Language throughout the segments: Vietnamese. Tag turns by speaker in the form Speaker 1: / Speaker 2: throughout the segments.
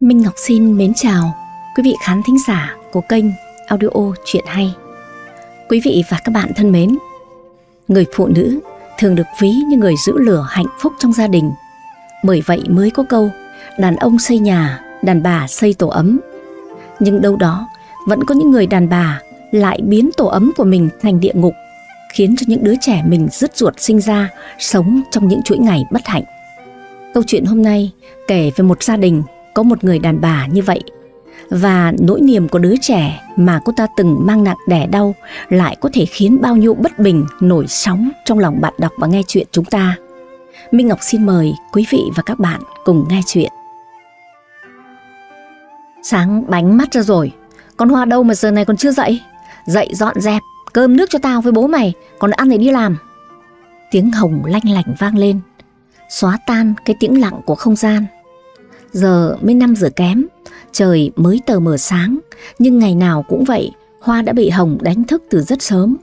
Speaker 1: Minh Ngọc xin mến chào quý vị khán thính giả của kênh Audio Chuyện Hay. Quý vị và các bạn thân mến, người phụ nữ thường được ví như người giữ lửa hạnh phúc trong gia đình. Bởi vậy mới có câu đàn ông xây nhà, đàn bà xây tổ ấm. Nhưng đâu đó vẫn có những người đàn bà lại biến tổ ấm của mình thành địa ngục, khiến cho những đứa trẻ mình rứt ruột sinh ra sống trong những chuỗi ngày bất hạnh. Câu chuyện hôm nay kể về một gia đình có một người đàn bà như vậy và nỗi niềm của đứa trẻ mà cô ta từng mang nặng đẻ đau lại có thể khiến bao nhiêu bất bình nổi sóng trong lòng bạn đọc và nghe chuyện chúng ta. Minh Ngọc xin mời quý vị và các bạn cùng nghe chuyện. Sáng bánh mắt ra rồi, con Hoa đâu mà giờ này còn chưa dậy? Dậy dọn dẹp, cơm nước cho tao với bố mày, còn ăn thì đi làm. Tiếng hồng lanh lảnh vang lên, xóa tan cái tĩnh lặng của không gian giờ mới 5 giờ kém, trời mới tờ mờ sáng, nhưng ngày nào cũng vậy, Hoa đã bị Hồng đánh thức từ rất sớm.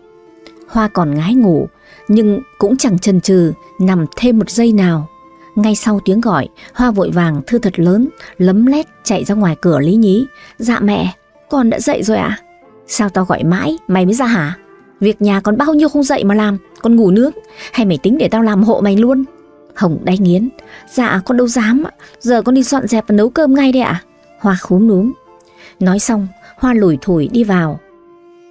Speaker 1: Hoa còn ngái ngủ, nhưng cũng chẳng chần chừ nằm thêm một giây nào. Ngay sau tiếng gọi, Hoa vội vàng thư thật lớn, lấm lét chạy ra ngoài cửa lý nhí. Dạ mẹ, con đã dậy rồi ạ. À? Sao tao gọi mãi, mày mới ra hả? Việc nhà còn bao nhiêu không dậy mà làm, con ngủ nước, hay mày tính để tao làm hộ mày luôn? Hồng đay nghiến Dạ con đâu dám Giờ con đi dọn dẹp và nấu cơm ngay đây ạ à? Hoa khúm núm Nói xong Hoa lủi thủi đi vào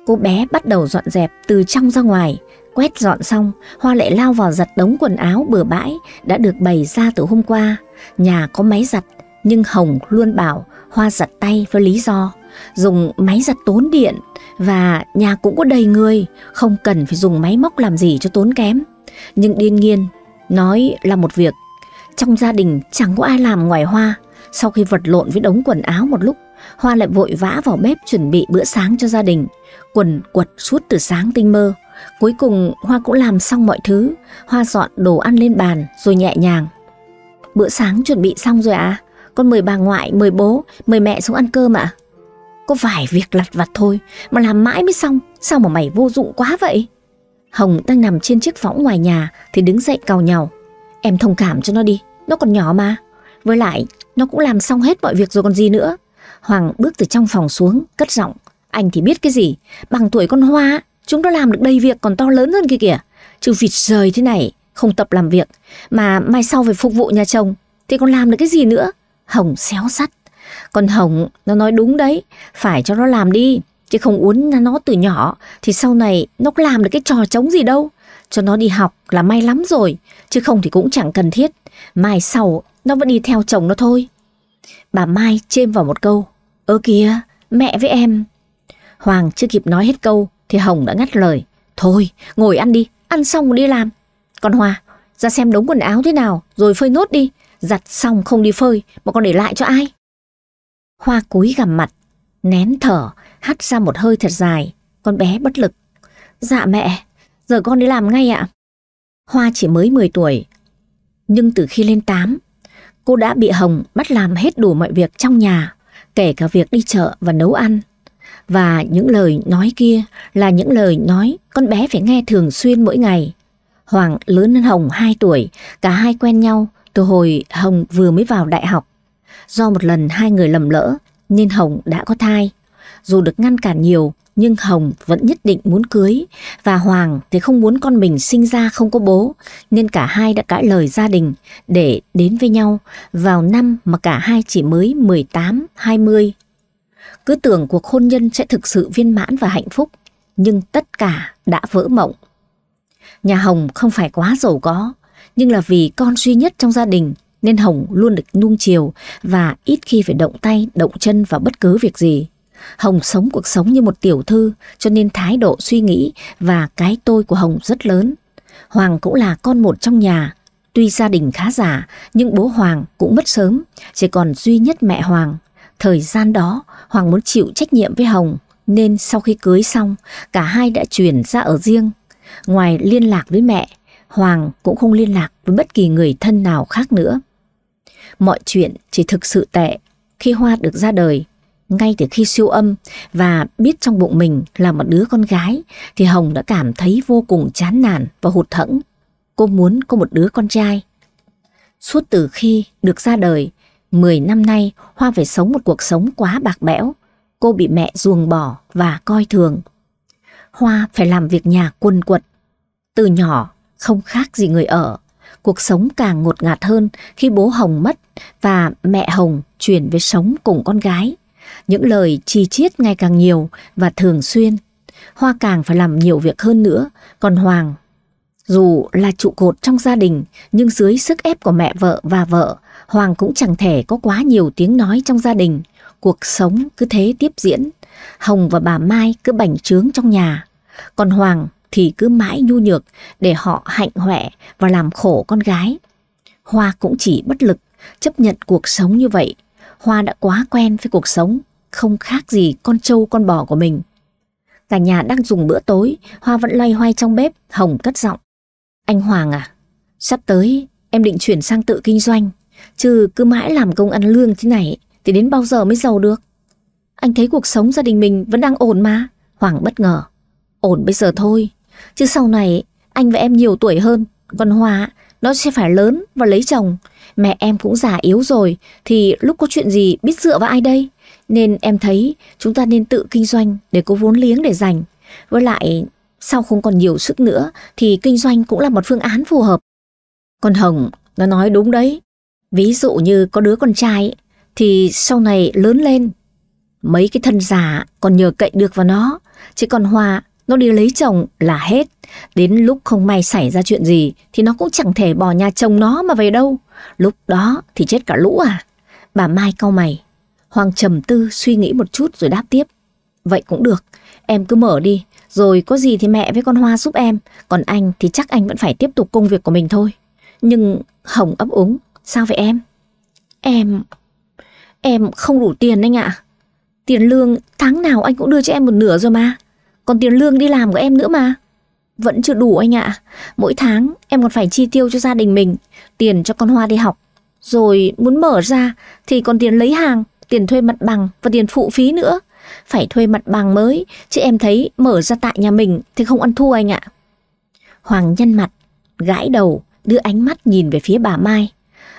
Speaker 1: Cô bé bắt đầu dọn dẹp từ trong ra ngoài Quét dọn xong Hoa lại lao vào giặt đống quần áo bừa bãi Đã được bày ra từ hôm qua Nhà có máy giặt Nhưng Hồng luôn bảo Hoa giặt tay với lý do Dùng máy giặt tốn điện Và nhà cũng có đầy người Không cần phải dùng máy móc làm gì cho tốn kém Nhưng điên nghiên Nói là một việc, trong gia đình chẳng có ai làm ngoài Hoa. Sau khi vật lộn với đống quần áo một lúc, Hoa lại vội vã vào bếp chuẩn bị bữa sáng cho gia đình. Quần quật suốt từ sáng tinh mơ. Cuối cùng Hoa cũng làm xong mọi thứ. Hoa dọn đồ ăn lên bàn rồi nhẹ nhàng. Bữa sáng chuẩn bị xong rồi à? Con mời bà ngoại, mời bố, mời mẹ xuống ăn cơm ạ. Có vài việc lặt vặt thôi mà làm mãi mới xong Sao mà mày vô dụng quá vậy Hồng đang nằm trên chiếc võng ngoài nhà thì đứng dậy cào nhào. Em thông cảm cho nó đi, nó còn nhỏ mà. Với lại, nó cũng làm xong hết mọi việc rồi còn gì nữa. Hoàng bước từ trong phòng xuống, cất giọng. Anh thì biết cái gì, bằng tuổi con Hoa, chúng nó làm được đầy việc còn to lớn hơn kia kìa. Chứ vịt rời thế này, không tập làm việc, mà mai sau phải phục vụ nhà chồng, thì còn làm được cái gì nữa? Hồng xéo sắt. Còn Hồng, nó nói đúng đấy, phải cho nó làm đi chứ không uốn nó từ nhỏ thì sau này nó có làm được cái trò trống gì đâu. Cho nó đi học là may lắm rồi, chứ không thì cũng chẳng cần thiết. Mai sau nó vẫn đi theo chồng nó thôi. Bà Mai chêm vào một câu, ơ kìa, mẹ với em. Hoàng chưa kịp nói hết câu thì Hồng đã ngắt lời, thôi ngồi ăn đi, ăn xong đi làm. Còn Hòa, ra xem đống quần áo thế nào rồi phơi nốt đi, giặt xong không đi phơi mà còn để lại cho ai. Hoa cúi gằm mặt, nén thở hắt ra một hơi thật dài, con bé bất lực. Dạ mẹ, giờ con đi làm ngay ạ. Hoa chỉ mới 10 tuổi, nhưng từ khi lên 8, cô đã bị Hồng bắt làm hết đủ mọi việc trong nhà, kể cả việc đi chợ và nấu ăn. Và những lời nói kia là những lời nói con bé phải nghe thường xuyên mỗi ngày. Hoàng lớn hơn Hồng 2 tuổi, cả hai quen nhau từ hồi Hồng vừa mới vào đại học. Do một lần hai người lầm lỡ nên Hồng đã có thai. Dù được ngăn cản nhiều, nhưng Hồng vẫn nhất định muốn cưới và Hoàng thì không muốn con mình sinh ra không có bố nên cả hai đã cãi lời gia đình để đến với nhau vào năm mà cả hai chỉ mới 18, 20. Cứ tưởng cuộc hôn nhân sẽ thực sự viên mãn và hạnh phúc nhưng tất cả đã vỡ mộng. Nhà Hồng không phải quá giàu có nhưng là vì con duy nhất trong gia đình nên Hồng luôn được nuông chiều và ít khi phải động tay, động chân vào bất cứ việc gì. Hồng sống cuộc sống như một tiểu thư cho nên thái độ suy nghĩ và cái tôi của Hồng rất lớn. Hoàng cũng là con một trong nhà. Tuy gia đình khá giả nhưng bố Hoàng cũng mất sớm, chỉ còn duy nhất mẹ Hoàng. Thời gian đó Hoàng muốn chịu trách nhiệm với Hồng nên sau khi cưới xong cả hai đã chuyển ra ở riêng. Ngoài liên lạc với mẹ, Hoàng cũng không liên lạc với bất kỳ người thân nào khác nữa. Mọi chuyện chỉ thực sự tệ khi Hoa được ra đời ngay từ khi siêu âm và biết trong bụng mình là một đứa con gái thì Hồng đã cảm thấy vô cùng chán nản và hụt hẫng. Cô muốn có một đứa con trai. Suốt từ khi được ra đời, 10 năm nay Hoa phải sống một cuộc sống quá bạc bẽo. Cô bị mẹ ruồng bỏ và coi thường. Hoa phải làm việc nhà quần quật. Từ nhỏ, không khác gì người ở. Cuộc sống càng ngột ngạt hơn khi bố Hồng mất và mẹ Hồng chuyển về sống cùng con gái những lời chi chiết ngày càng nhiều và thường xuyên. Hoa càng phải làm nhiều việc hơn nữa, còn Hoàng dù là trụ cột trong gia đình, nhưng dưới sức ép của mẹ vợ và vợ, Hoàng cũng chẳng thể có quá nhiều tiếng nói trong gia đình. Cuộc sống cứ thế tiếp diễn, Hồng và bà Mai cứ bành trướng trong nhà. Còn Hoàng thì cứ mãi nhu nhược để họ hạnh hoẹ và làm khổ con gái. Hoa cũng chỉ bất lực, chấp nhận cuộc sống như vậy. Hoa đã quá quen với cuộc sống, không khác gì con trâu con bò của mình. Cả nhà đang dùng bữa tối, Hoa vẫn loay hoay trong bếp, Hồng cất giọng. Anh Hoàng à, sắp tới em định chuyển sang tự kinh doanh, chứ cứ mãi làm công ăn lương thế này thì đến bao giờ mới giàu được. Anh thấy cuộc sống gia đình mình vẫn đang ổn mà. Hoàng bất ngờ. Ổn bây giờ thôi, chứ sau này anh và em nhiều tuổi hơn, còn Hoa nó sẽ phải lớn và lấy chồng. Mẹ em cũng già yếu rồi, thì lúc có chuyện gì biết dựa vào ai đây? Nên em thấy chúng ta nên tự kinh doanh để có vốn liếng để dành. Với lại sau không còn nhiều sức nữa thì kinh doanh cũng là một phương án phù hợp. Còn Hồng, nó nói đúng đấy. Ví dụ như có đứa con trai thì sau này lớn lên mấy cái thân già còn nhờ cậy được vào nó. Chứ còn Hoa nó đi lấy chồng là hết. Đến lúc không may xảy ra chuyện gì thì nó cũng chẳng thể bỏ nhà chồng nó mà về đâu. Lúc đó thì chết cả lũ à. Bà Mai cau mày. Hoàng trầm tư suy nghĩ một chút rồi đáp tiếp. Vậy cũng được, em cứ mở đi, rồi có gì thì mẹ với con Hoa giúp em, còn anh thì chắc anh vẫn phải tiếp tục công việc của mình thôi. Nhưng Hồng ấp úng, sao vậy em? Em... em không đủ tiền anh ạ. Tiền lương tháng nào anh cũng đưa cho em một nửa rồi mà. Còn tiền lương đi làm của em nữa mà. Vẫn chưa đủ anh ạ. Mỗi tháng em còn phải chi tiêu cho gia đình mình, tiền cho con Hoa đi học. Rồi muốn mở ra thì còn tiền lấy hàng tiền thuê mặt bằng và tiền phụ phí nữa. Phải thuê mặt bằng mới, chứ em thấy mở ra tại nhà mình thì không ăn thua anh ạ. Hoàng nhăn mặt, gãi đầu, đưa ánh mắt nhìn về phía bà Mai.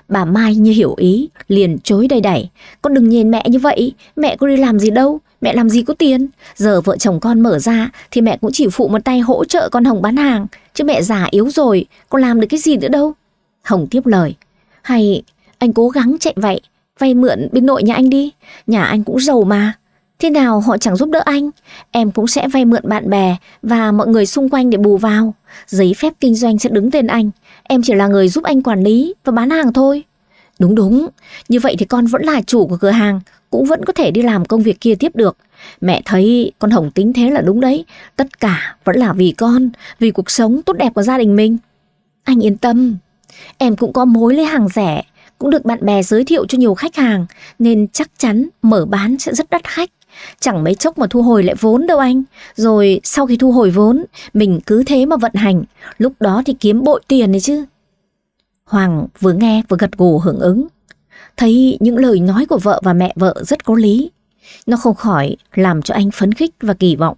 Speaker 1: Bà Mai như hiểu ý, liền chối đầy đẩy. Con đừng nhìn mẹ như vậy, mẹ có đi làm gì đâu, mẹ làm gì có tiền. Giờ vợ chồng con mở ra thì mẹ cũng chỉ phụ một tay hỗ trợ con Hồng bán hàng. Chứ mẹ già yếu rồi, con làm được cái gì nữa đâu. Hồng tiếp lời. Hay anh cố gắng chạy vậy, vay mượn bên nội nhà anh đi, nhà anh cũng giàu mà. Thế nào họ chẳng giúp đỡ anh, em cũng sẽ vay mượn bạn bè và mọi người xung quanh để bù vào. Giấy phép kinh doanh sẽ đứng tên anh, em chỉ là người giúp anh quản lý và bán hàng thôi. Đúng đúng, như vậy thì con vẫn là chủ của cửa hàng, cũng vẫn có thể đi làm công việc kia tiếp được. Mẹ thấy con Hồng tính thế là đúng đấy, tất cả vẫn là vì con, vì cuộc sống tốt đẹp của gia đình mình. Anh yên tâm, em cũng có mối lấy hàng rẻ, cũng được bạn bè giới thiệu cho nhiều khách hàng nên chắc chắn mở bán sẽ rất đắt khách. Chẳng mấy chốc mà thu hồi lại vốn đâu anh. Rồi sau khi thu hồi vốn, mình cứ thế mà vận hành, lúc đó thì kiếm bội tiền đấy chứ. Hoàng vừa nghe vừa gật gù hưởng ứng. Thấy những lời nói của vợ và mẹ vợ rất có lý. Nó không khỏi làm cho anh phấn khích và kỳ vọng.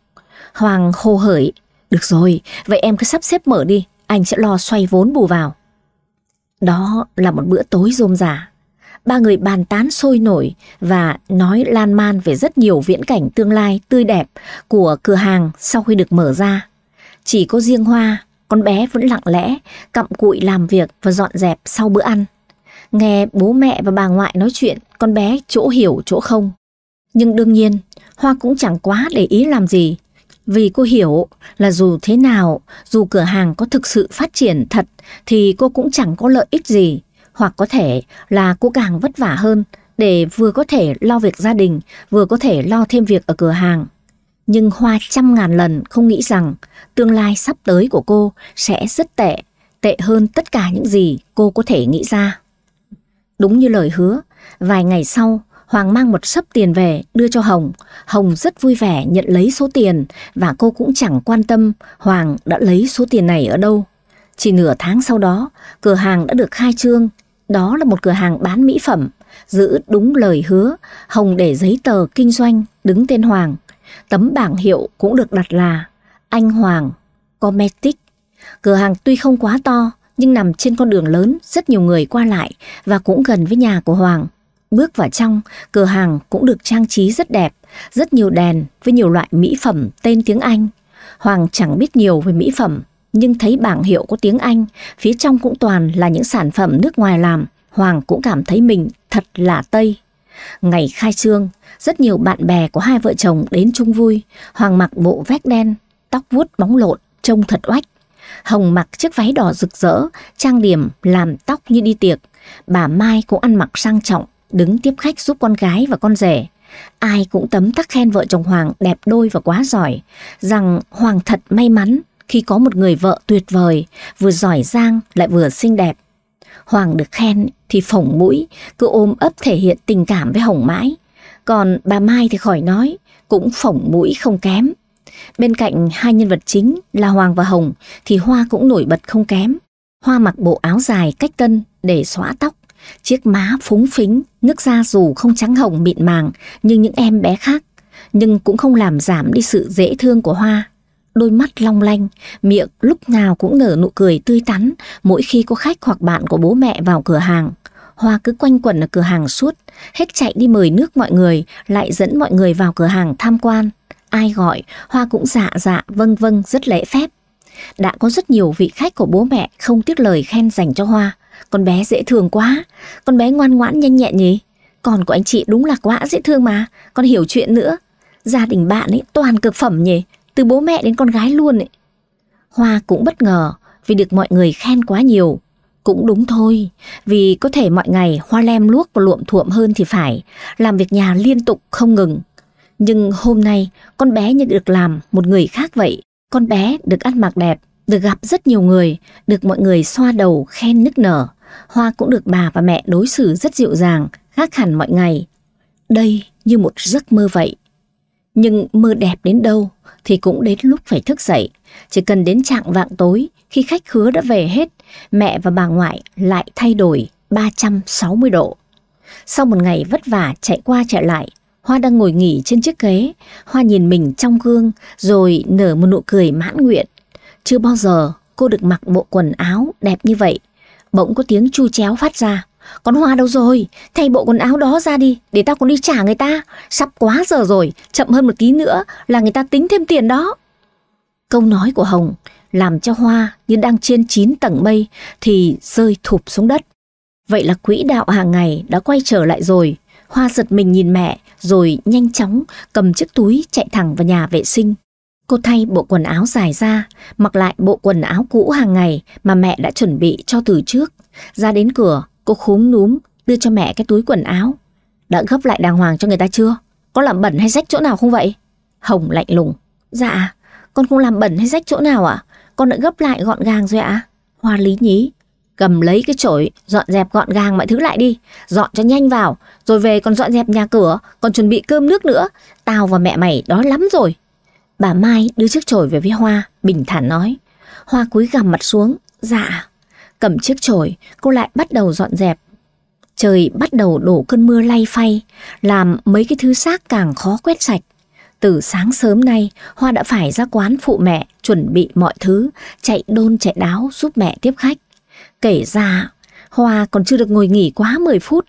Speaker 1: Hoàng hô hởi. Được rồi, vậy em cứ sắp xếp mở đi, anh sẽ lo xoay vốn bù vào. Đó là một bữa tối rôm rả. Ba người bàn tán sôi nổi và nói lan man về rất nhiều viễn cảnh tương lai tươi đẹp của cửa hàng sau khi được mở ra. Chỉ có riêng Hoa, con bé vẫn lặng lẽ, cặm cụi làm việc và dọn dẹp sau bữa ăn. Nghe bố mẹ và bà ngoại nói chuyện, con bé chỗ hiểu chỗ không. Nhưng đương nhiên, Hoa cũng chẳng quá để ý làm gì vì cô hiểu là dù thế nào, dù cửa hàng có thực sự phát triển thật thì cô cũng chẳng có lợi ích gì, hoặc có thể là cô càng vất vả hơn để vừa có thể lo việc gia đình, vừa có thể lo thêm việc ở cửa hàng. Nhưng Hoa trăm ngàn lần không nghĩ rằng tương lai sắp tới của cô sẽ rất tệ, tệ hơn tất cả những gì cô có thể nghĩ ra. Đúng như lời hứa, vài ngày sau, Hoàng mang một sấp tiền về đưa cho Hồng. Hồng rất vui vẻ nhận lấy số tiền và cô cũng chẳng quan tâm Hoàng đã lấy số tiền này ở đâu. Chỉ nửa tháng sau đó, cửa hàng đã được khai trương. Đó là một cửa hàng bán mỹ phẩm. Giữ đúng lời hứa, Hồng để giấy tờ kinh doanh đứng tên Hoàng. Tấm bảng hiệu cũng được đặt là Anh Hoàng Cosmetic. Cửa hàng tuy không quá to, nhưng nằm trên con đường lớn, rất nhiều người qua lại và cũng gần với nhà của Hoàng. Bước vào trong, cửa hàng cũng được trang trí rất đẹp, rất nhiều đèn với nhiều loại mỹ phẩm tên tiếng Anh. Hoàng chẳng biết nhiều về mỹ phẩm, nhưng thấy bảng hiệu có tiếng Anh, phía trong cũng toàn là những sản phẩm nước ngoài làm. Hoàng cũng cảm thấy mình thật là Tây. Ngày khai trương, rất nhiều bạn bè của hai vợ chồng đến chung vui. Hoàng mặc bộ vest đen, tóc vuốt bóng lộn, trông thật oách. Hồng mặc chiếc váy đỏ rực rỡ, trang điểm làm tóc như đi tiệc. Bà Mai cũng ăn mặc sang trọng, đứng tiếp khách giúp con gái và con rể. Ai cũng tấm tắc khen vợ chồng Hoàng đẹp đôi và quá giỏi, rằng Hoàng thật may mắn khi có một người vợ tuyệt vời, vừa giỏi giang lại vừa xinh đẹp. Hoàng được khen thì phồng mũi, cứ ôm ấp thể hiện tình cảm với Hồng mãi. Còn bà Mai thì khỏi nói, cũng phồng mũi không kém. Bên cạnh hai nhân vật chính là Hoàng và Hồng thì Hoa cũng nổi bật không kém. Hoa mặc bộ áo dài cách tân để xóa tóc, Chiếc má phúng phính, nước da dù không trắng hồng mịn màng như những em bé khác, nhưng cũng không làm giảm đi sự dễ thương của Hoa. Đôi mắt long lanh, miệng lúc nào cũng nở nụ cười tươi tắn mỗi khi có khách hoặc bạn của bố mẹ vào cửa hàng. Hoa cứ quanh quẩn ở cửa hàng suốt, hết chạy đi mời nước mọi người, lại dẫn mọi người vào cửa hàng tham quan. Ai gọi, Hoa cũng dạ dạ vâng vâng rất lễ phép. Đã có rất nhiều vị khách của bố mẹ không tiếc lời khen dành cho Hoa. Con bé dễ thương quá, con bé ngoan ngoãn nhanh nhẹn nhỉ? Con của anh chị đúng là quá dễ thương mà, con hiểu chuyện nữa. Gia đình bạn ấy toàn cực phẩm nhỉ, từ bố mẹ đến con gái luôn ấy. Hoa cũng bất ngờ vì được mọi người khen quá nhiều. Cũng đúng thôi, vì có thể mọi ngày Hoa lem luốc và luộm thuộm hơn thì phải, làm việc nhà liên tục không ngừng. Nhưng hôm nay con bé như được làm một người khác vậy, con bé được ăn mặc đẹp, được gặp rất nhiều người, được mọi người xoa đầu khen nức nở. Hoa cũng được bà và mẹ đối xử rất dịu dàng, khác hẳn mọi ngày. Đây như một giấc mơ vậy. Nhưng mơ đẹp đến đâu thì cũng đến lúc phải thức dậy. Chỉ cần đến trạng vạng tối, khi khách khứa đã về hết, mẹ và bà ngoại lại thay đổi 360 độ. Sau một ngày vất vả chạy qua chạy lại, Hoa đang ngồi nghỉ trên chiếc ghế. Hoa nhìn mình trong gương rồi nở một nụ cười mãn nguyện. Chưa bao giờ cô được mặc bộ quần áo đẹp như vậy. Bỗng có tiếng chu chéo phát ra. Con Hoa đâu rồi? Thay bộ quần áo đó ra đi, để tao còn đi trả người ta. Sắp quá giờ rồi, chậm hơn một tí nữa là người ta tính thêm tiền đó. Câu nói của Hồng làm cho Hoa như đang trên 9 tầng mây thì rơi thụp xuống đất. Vậy là quỹ đạo hàng ngày đã quay trở lại rồi. Hoa giật mình nhìn mẹ rồi nhanh chóng cầm chiếc túi chạy thẳng vào nhà vệ sinh. Cô thay bộ quần áo dài ra, mặc lại bộ quần áo cũ hàng ngày mà mẹ đã chuẩn bị cho từ trước. Ra đến cửa, cô khúm núm, đưa cho mẹ cái túi quần áo. Đã gấp lại đàng hoàng cho người ta chưa? Có làm bẩn hay rách chỗ nào không vậy? Hồng lạnh lùng. Dạ, con không làm bẩn hay rách chỗ nào ạ? À? Con đã gấp lại gọn gàng rồi ạ. À? Hoa lý nhí. Cầm lấy cái chổi, dọn dẹp gọn gàng mọi thứ lại đi. Dọn cho nhanh vào, rồi về còn dọn dẹp nhà cửa, còn chuẩn bị cơm nước nữa. Tao và mẹ mày đói lắm rồi. Bà Mai đưa chiếc chổi về với Hoa, bình thản nói. Hoa cúi gằm mặt xuống, dạ. Cầm chiếc chổi, cô lại bắt đầu dọn dẹp. Trời bắt đầu đổ cơn mưa lay phay, làm mấy cái thứ xác càng khó quét sạch. Từ sáng sớm nay, Hoa đã phải ra quán phụ mẹ, chuẩn bị mọi thứ, chạy đôn chạy đáo giúp mẹ tiếp khách. Kể ra, Hoa còn chưa được ngồi nghỉ quá 10 phút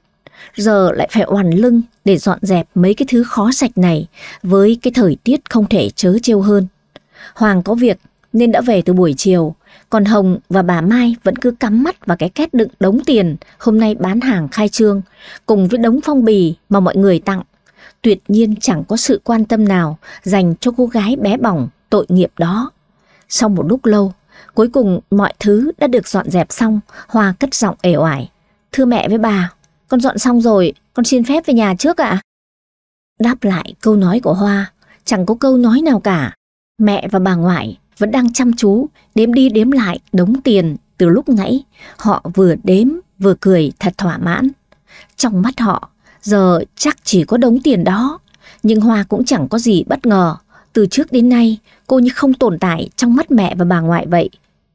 Speaker 1: giờ lại phải oằn lưng để dọn dẹp mấy cái thứ khó sạch này với cái thời tiết không thể chớ trêu hơn. Hoàng có việc nên đã về từ buổi chiều, còn Hồng và bà Mai vẫn cứ cắm mắt vào cái két đựng đống tiền hôm nay bán hàng khai trương cùng với đống phong bì mà mọi người tặng. Tuyệt nhiên chẳng có sự quan tâm nào dành cho cô gái bé bỏng tội nghiệp đó. Sau một lúc lâu, cuối cùng mọi thứ đã được dọn dẹp xong, Hoa cất giọng ể oải. Thưa mẹ với bà, con dọn xong rồi, con xin phép về nhà trước ạ. À? Đáp lại câu nói của Hoa, chẳng có câu nói nào cả. Mẹ và bà ngoại vẫn đang chăm chú, đếm đi đếm lại đống tiền từ lúc nãy. Họ vừa đếm vừa cười thật thỏa mãn. Trong mắt họ, giờ chắc chỉ có đống tiền đó. Nhưng Hoa cũng chẳng có gì bất ngờ. Từ trước đến nay, cô như không tồn tại trong mắt mẹ và bà ngoại vậy.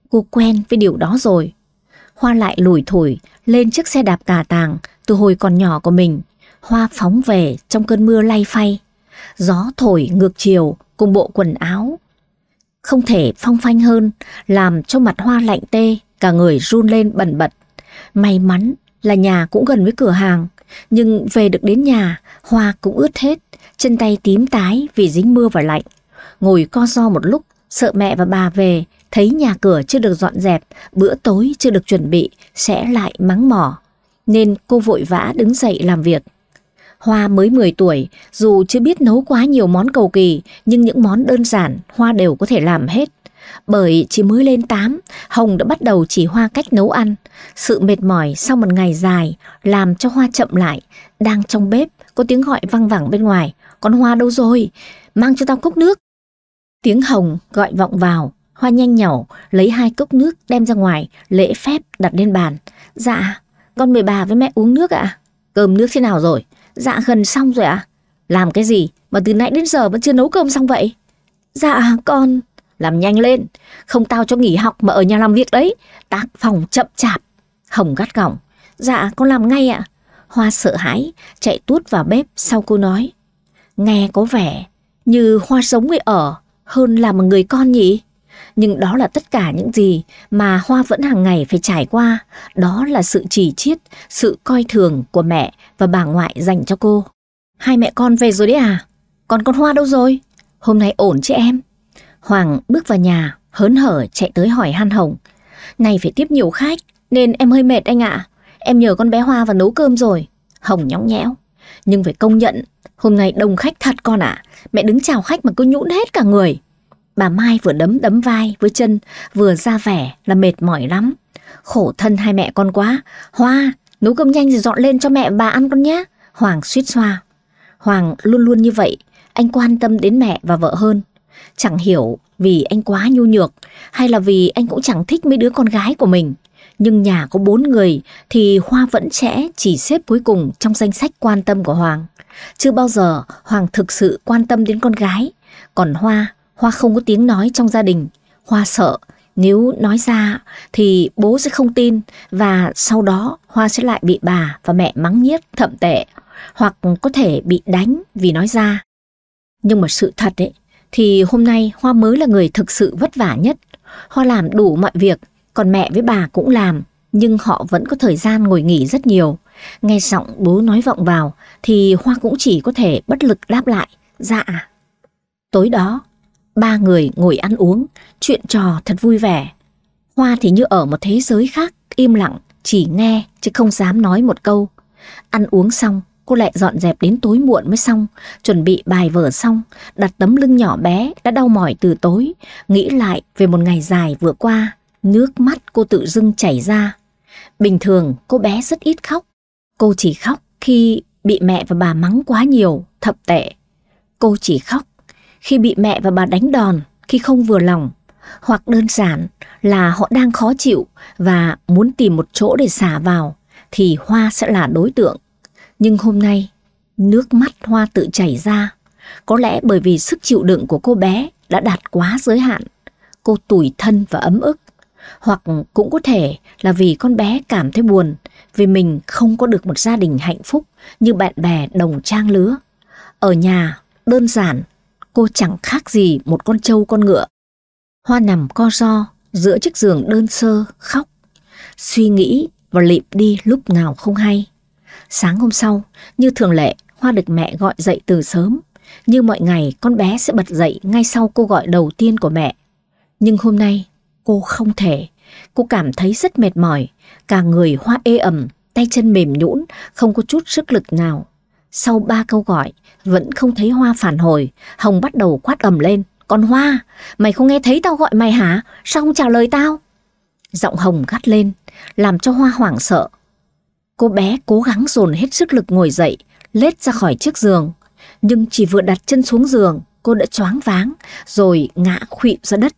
Speaker 1: Cô quen với điều đó rồi. Hoa lại lủi thủi lên chiếc xe đạp cà tàng từ hồi còn nhỏ của mình. Hoa phóng về trong cơn mưa lay phay. Gió thổi ngược chiều cùng bộ quần áo. Không thể phong phanh hơn, làm cho mặt hoa lạnh tê, cả người run lên bẩn bật. May mắn là nhà cũng gần với cửa hàng, nhưng về được đến nhà, hoa cũng ướt hết, chân tay tím tái vì dính mưa và lạnh. Ngồi co do một lúc, sợ mẹ và bà về thấy nhà cửa chưa được dọn dẹp, bữa tối chưa được chuẩn bị sẽ lại mắng mỏ. Nên cô vội vã đứng dậy làm việc. Hoa mới 10 tuổi, dù chưa biết nấu quá nhiều món cầu kỳ, nhưng những món đơn giản Hoa đều có thể làm hết. Bởi chỉ mới lên 8, Hồng đã bắt đầu chỉ Hoa cách nấu ăn. Sự mệt mỏi sau một ngày dài làm cho Hoa chậm lại. Đang trong bếp, có tiếng gọi văng vẳng bên ngoài. Con Hoa đâu rồi? Mang cho tao cốc nước. Tiếng Hồng gọi vọng vào. Hoa nhanh nhẩu, lấy hai cốc nước đem ra ngoài, lễ phép đặt lên bàn. Dạ, con mời bà với mẹ uống nước ạ. Cơm nước thế nào rồi? Dạ gần xong rồi ạ. Làm cái gì mà từ nãy đến giờ vẫn chưa nấu cơm xong vậy? Dạ con... Làm nhanh lên, không tao cho nghỉ học mà ở nhà làm việc đấy. Tác phòng chậm chạp. Hồng gắt gỏng. Dạ con làm ngay ạ. Hoa sợ hãi, chạy tuốt vào bếp sau cô nói. Nghe có vẻ như Hoa sống người ở hơn là một người con nhỉ? Nhưng đó là tất cả những gì mà Hoa vẫn hàng ngày phải trải qua. Đó là sự chỉ chiết, sự coi thường của mẹ và bà ngoại dành cho cô. Hai mẹ con về rồi đấy à? Còn con Hoa đâu rồi? Hôm nay ổn chứ em? Hoàng bước vào nhà, hớn hở chạy tới hỏi Han Hồng. Này phải tiếp nhiều khách, nên em hơi mệt anh ạ. À. Em nhờ con bé Hoa vào nấu cơm rồi. Hồng nhóng nhẽo. Nhưng phải công nhận, hôm nay đông khách thật con ạ. À. Mẹ đứng chào khách mà cứ nhũn hết cả người. Bà Mai vừa đấm đấm vai với chân, vừa ra vẻ là mệt mỏi lắm. Khổ thân hai mẹ con quá. Hoa, nấu cơm nhanh rồi dọn lên cho mẹ bà ăn con nhé. Hoàng suýt xoa. Hoàng luôn luôn như vậy, anh quan tâm đến mẹ và vợ hơn. Chẳng hiểu vì anh quá nhu nhược hay là vì anh cũng chẳng thích mấy đứa con gái của mình. Nhưng nhà có bốn người thì Hoa vẫn sẽ chỉ xếp cuối cùng trong danh sách quan tâm của Hoàng. Chưa bao giờ Hoàng thực sự quan tâm đến con gái. Còn Hoa Hoa không có tiếng nói trong gia đình. Hoa sợ nếu nói ra thì bố sẽ không tin và sau đó Hoa sẽ lại bị bà và mẹ mắng nhiếc thậm tệ hoặc có thể bị đánh vì nói ra. Nhưng mà sự thật ấy, thì hôm nay Hoa mới là người thực sự vất vả nhất. Hoa làm đủ mọi việc, còn mẹ với bà cũng làm, nhưng họ vẫn có thời gian ngồi nghỉ rất nhiều. Nghe giọng bố nói vọng vào thì Hoa cũng chỉ có thể bất lực đáp lại, dạ. Tối đó, Ba người ngồi ăn uống, chuyện trò thật vui vẻ. Hoa thì như ở một thế giới khác, im lặng, chỉ nghe chứ không dám nói một câu. Ăn uống xong, cô lại dọn dẹp đến tối muộn mới xong, chuẩn bị bài vở xong, đặt tấm lưng nhỏ bé đã đau mỏi từ tối, nghĩ lại về một ngày dài vừa qua, nước mắt cô tự dưng chảy ra. Bình thường cô bé rất ít khóc, cô chỉ khóc khi bị mẹ và bà mắng quá nhiều, thậm tệ. Cô chỉ khóc khi bị mẹ và bà đánh đòn khi không vừa lòng hoặc đơn giản là họ đang khó chịu và muốn tìm một chỗ để xả vào thì hoa sẽ là đối tượng. Nhưng hôm nay, nước mắt hoa tự chảy ra, có lẽ bởi vì sức chịu đựng của cô bé đã đạt quá giới hạn. Cô tủi thân và ấm ức, hoặc cũng có thể là vì con bé cảm thấy buồn vì mình không có được một gia đình hạnh phúc như bạn bè đồng trang lứa. Ở nhà, đơn giản cô chẳng khác gì một con trâu con ngựa. Hoa nằm co ro giữa chiếc giường đơn sơ khóc, suy nghĩ và lịm đi lúc nào không hay. Sáng hôm sau, như thường lệ, Hoa được mẹ gọi dậy từ sớm. Như mọi ngày, con bé sẽ bật dậy ngay sau cô gọi đầu tiên của mẹ. Nhưng hôm nay, cô không thể. Cô cảm thấy rất mệt mỏi, cả người Hoa ê ẩm, tay chân mềm nhũn, không có chút sức lực nào. Sau ba câu gọi, vẫn không thấy Hoa phản hồi, Hồng bắt đầu quát ầm lên. con Hoa, mày không nghe thấy tao gọi mày hả? Sao không trả lời tao? Giọng Hồng gắt lên, làm cho Hoa hoảng sợ. Cô bé cố gắng dồn hết sức lực ngồi dậy, lết ra khỏi chiếc giường. Nhưng chỉ vừa đặt chân xuống giường, cô đã choáng váng, rồi ngã khuỵu ra đất.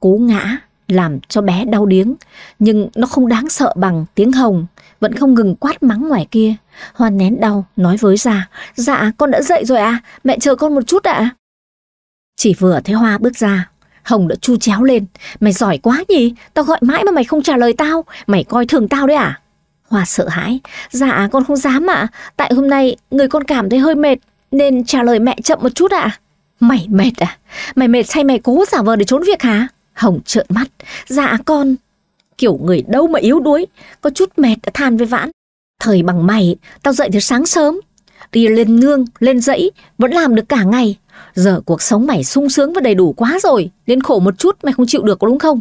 Speaker 1: Cố ngã, làm cho bé đau điếng. Nhưng nó không đáng sợ bằng tiếng hồng, vẫn không ngừng quát mắng ngoài kia. Hoan nén đau, nói với Gia, dạ con đã dậy rồi à, mẹ chờ con một chút ạ. À. Chỉ vừa thấy Hoa bước ra, Hồng đã chu chéo lên. Mày giỏi quá nhỉ, tao gọi mãi mà mày không trả lời tao, mày coi thường tao đấy à? Hoa sợ hãi, dạ con không dám ạ, à. tại hôm nay người con cảm thấy hơi mệt nên trả lời mẹ chậm một chút ạ. À. Mày mệt à? Mày mệt say mày cố giả vờ để trốn việc hả? Hồng trợn mắt, dạ con. Kiểu người đâu mà yếu đuối, có chút mệt đã than với vãn. Thời bằng mày, tao dậy từ sáng sớm, đi lên nương, lên dãy, vẫn làm được cả ngày. Giờ cuộc sống mày sung sướng và đầy đủ quá rồi, nên khổ một chút mày không chịu được đúng không?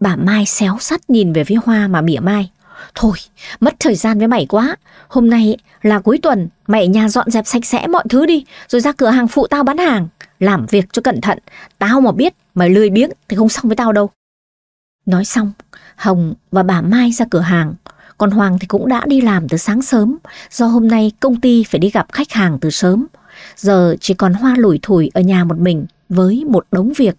Speaker 1: Bà Mai xéo sắt nhìn về phía Hoa mà mỉa mai. Thôi, mất thời gian với mày quá. Hôm nay là cuối tuần, mày nhà dọn dẹp sạch sẽ mọi thứ đi, rồi ra cửa hàng phụ tao bán hàng. Làm việc cho cẩn thận, tao mà biết Mày lười biếng thì không xong với tao đâu. Nói xong, Hồng và bà Mai ra cửa hàng, còn Hoàng thì cũng đã đi làm từ sáng sớm, do hôm nay công ty phải đi gặp khách hàng từ sớm. Giờ chỉ còn Hoa lủi thủi ở nhà một mình với một đống việc.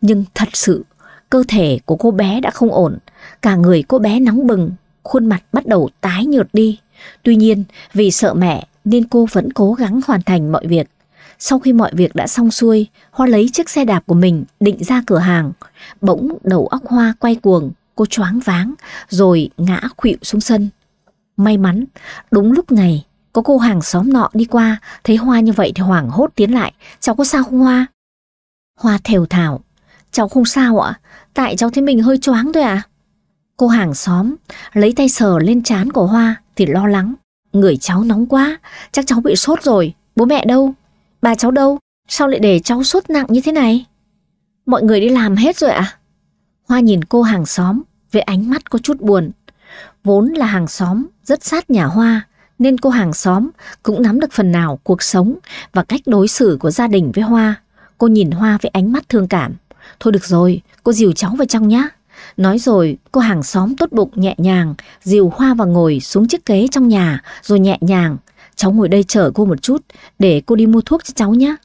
Speaker 1: Nhưng thật sự, cơ thể của cô bé đã không ổn, cả người cô bé nóng bừng, khuôn mặt bắt đầu tái nhợt đi. Tuy nhiên, vì sợ mẹ nên cô vẫn cố gắng hoàn thành mọi việc. Sau khi mọi việc đã xong xuôi, Hoa lấy chiếc xe đạp của mình định ra cửa hàng. Bỗng đầu óc Hoa quay cuồng, cô choáng váng, rồi ngã khuỵu xuống sân. May mắn, đúng lúc này, có cô hàng xóm nọ đi qua, thấy Hoa như vậy thì hoảng hốt tiến lại. Cháu có sao không Hoa? Hoa thều thảo. Cháu không sao ạ, tại cháu thấy mình hơi choáng thôi à. Cô hàng xóm lấy tay sờ lên trán của Hoa thì lo lắng. Người cháu nóng quá, chắc cháu bị sốt rồi, bố mẹ đâu? Bà cháu đâu? Sao lại để cháu sốt nặng như thế này? Mọi người đi làm hết rồi À? Hoa nhìn cô hàng xóm với ánh mắt có chút buồn. Vốn là hàng xóm rất sát nhà Hoa nên cô hàng xóm cũng nắm được phần nào cuộc sống và cách đối xử của gia đình với Hoa. Cô nhìn Hoa với ánh mắt thương cảm. Thôi được rồi, cô dìu cháu vào trong nhá. Nói rồi, cô hàng xóm tốt bụng nhẹ nhàng, dìu Hoa vào ngồi xuống chiếc ghế trong nhà, rồi nhẹ nhàng Cháu ngồi đây chờ cô một chút để cô đi mua thuốc cho cháu nhé.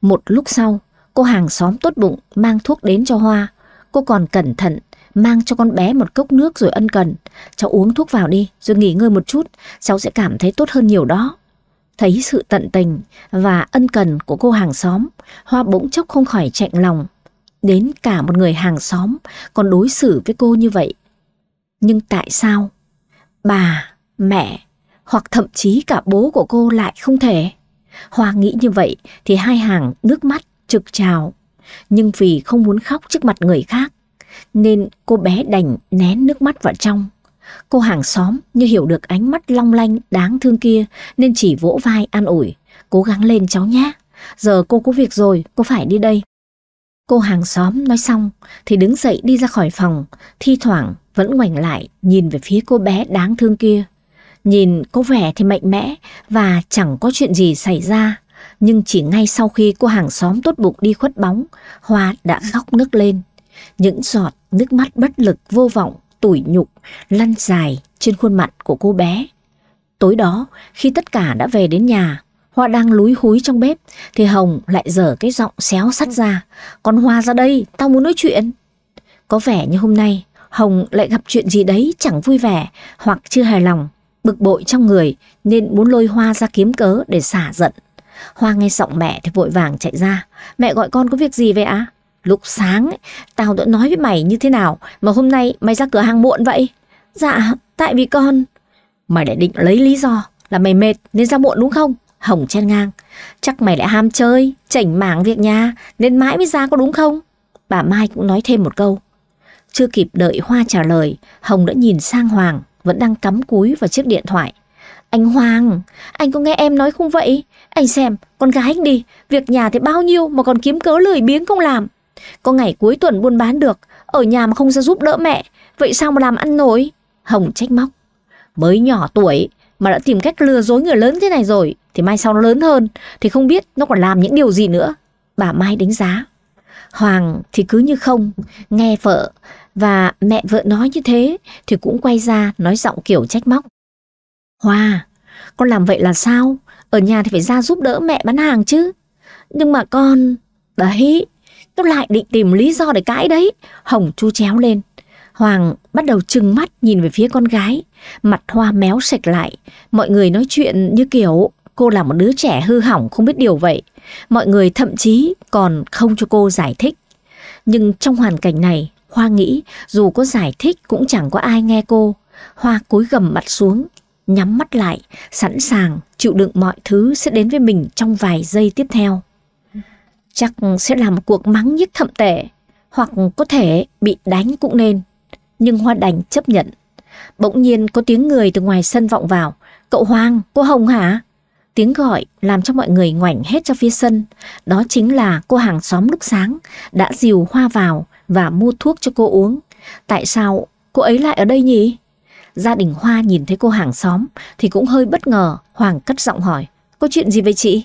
Speaker 1: Một lúc sau, cô hàng xóm tốt bụng mang thuốc đến cho Hoa. Cô còn cẩn thận mang cho con bé một cốc nước rồi ân cần. Cháu uống thuốc vào đi rồi nghỉ ngơi một chút, cháu sẽ cảm thấy tốt hơn nhiều đó. Thấy sự tận tình và ân cần của cô hàng xóm, Hoa bỗng chốc không khỏi chạnh lòng. Đến cả một người hàng xóm còn đối xử với cô như vậy. Nhưng tại sao? Bà, mẹ, hoặc thậm chí cả bố của cô lại không thể. Hoa nghĩ như vậy thì hai hàng nước mắt trực trào. Nhưng vì không muốn khóc trước mặt người khác, nên cô bé đành nén nước mắt vào trong. Cô hàng xóm như hiểu được ánh mắt long lanh đáng thương kia nên chỉ vỗ vai an ủi. Cố gắng lên cháu nhé, giờ cô có việc rồi, cô phải đi đây. Cô hàng xóm nói xong thì đứng dậy đi ra khỏi phòng, thi thoảng vẫn ngoảnh lại nhìn về phía cô bé đáng thương kia. Nhìn có vẻ thì mạnh mẽ và chẳng có chuyện gì xảy ra. Nhưng chỉ ngay sau khi cô hàng xóm tốt bụng đi khuất bóng, Hoa đã khóc nức lên. Những giọt nước mắt bất lực vô vọng, tủi nhục, lăn dài trên khuôn mặt của cô bé. Tối đó, khi tất cả đã về đến nhà, Hoa đang lúi húi trong bếp, thì Hồng lại dở cái giọng xéo sắt ra. Con Hoa ra đây, tao muốn nói chuyện. Có vẻ như hôm nay, Hồng lại gặp chuyện gì đấy chẳng vui vẻ hoặc chưa hài lòng bực bội trong người nên muốn lôi Hoa ra kiếm cớ để xả giận. Hoa nghe giọng mẹ thì vội vàng chạy ra. Mẹ gọi con có việc gì vậy ạ? À? Lúc sáng, ấy, tao đã nói với mày như thế nào mà hôm nay mày ra cửa hàng muộn vậy? Dạ, tại vì con... Mày lại định lấy lý do là mày mệt nên ra muộn đúng không? Hồng chen ngang. Chắc mày lại ham chơi, chảnh mảng việc nhà nên mãi mới ra có đúng không? Bà Mai cũng nói thêm một câu. Chưa kịp đợi Hoa trả lời, Hồng đã nhìn sang Hoàng vẫn đang cắm cúi vào chiếc điện thoại. Anh Hoàng, anh có nghe em nói không vậy? Anh xem, con gái anh đi, việc nhà thì bao nhiêu mà còn kiếm cớ lười biếng không làm. Có ngày cuối tuần buôn bán được, ở nhà mà không ra giúp đỡ mẹ, vậy sao mà làm ăn nổi? Hồng trách móc. Mới nhỏ tuổi mà đã tìm cách lừa dối người lớn thế này rồi, thì mai sau nó lớn hơn, thì không biết nó còn làm những điều gì nữa. Bà Mai đánh giá. Hoàng thì cứ như không, nghe vợ, và mẹ vợ nói như thế thì cũng quay ra nói giọng kiểu trách móc. Hoa, con làm vậy là sao? Ở nhà thì phải ra giúp đỡ mẹ bán hàng chứ. Nhưng mà con... Đấy, tôi lại định tìm lý do để cãi đấy. Hồng chu chéo lên. Hoàng bắt đầu trừng mắt nhìn về phía con gái. Mặt hoa méo sạch lại. Mọi người nói chuyện như kiểu cô là một đứa trẻ hư hỏng không biết điều vậy. Mọi người thậm chí còn không cho cô giải thích. Nhưng trong hoàn cảnh này, Hoa nghĩ dù có giải thích cũng chẳng có ai nghe cô. Hoa cúi gầm mặt xuống, nhắm mắt lại, sẵn sàng chịu đựng mọi thứ sẽ đến với mình trong vài giây tiếp theo. Chắc sẽ là một cuộc mắng nhức thậm tệ, hoặc có thể bị đánh cũng nên. Nhưng Hoa đành chấp nhận. Bỗng nhiên có tiếng người từ ngoài sân vọng vào. Cậu hoang cô Hồng hả? Tiếng gọi làm cho mọi người ngoảnh hết ra phía sân. Đó chính là cô hàng xóm lúc sáng đã dìu Hoa vào và mua thuốc cho cô uống. Tại sao cô ấy lại ở đây nhỉ? Gia đình Hoa nhìn thấy cô hàng xóm thì cũng hơi bất ngờ. Hoàng cất giọng hỏi, có chuyện gì với chị?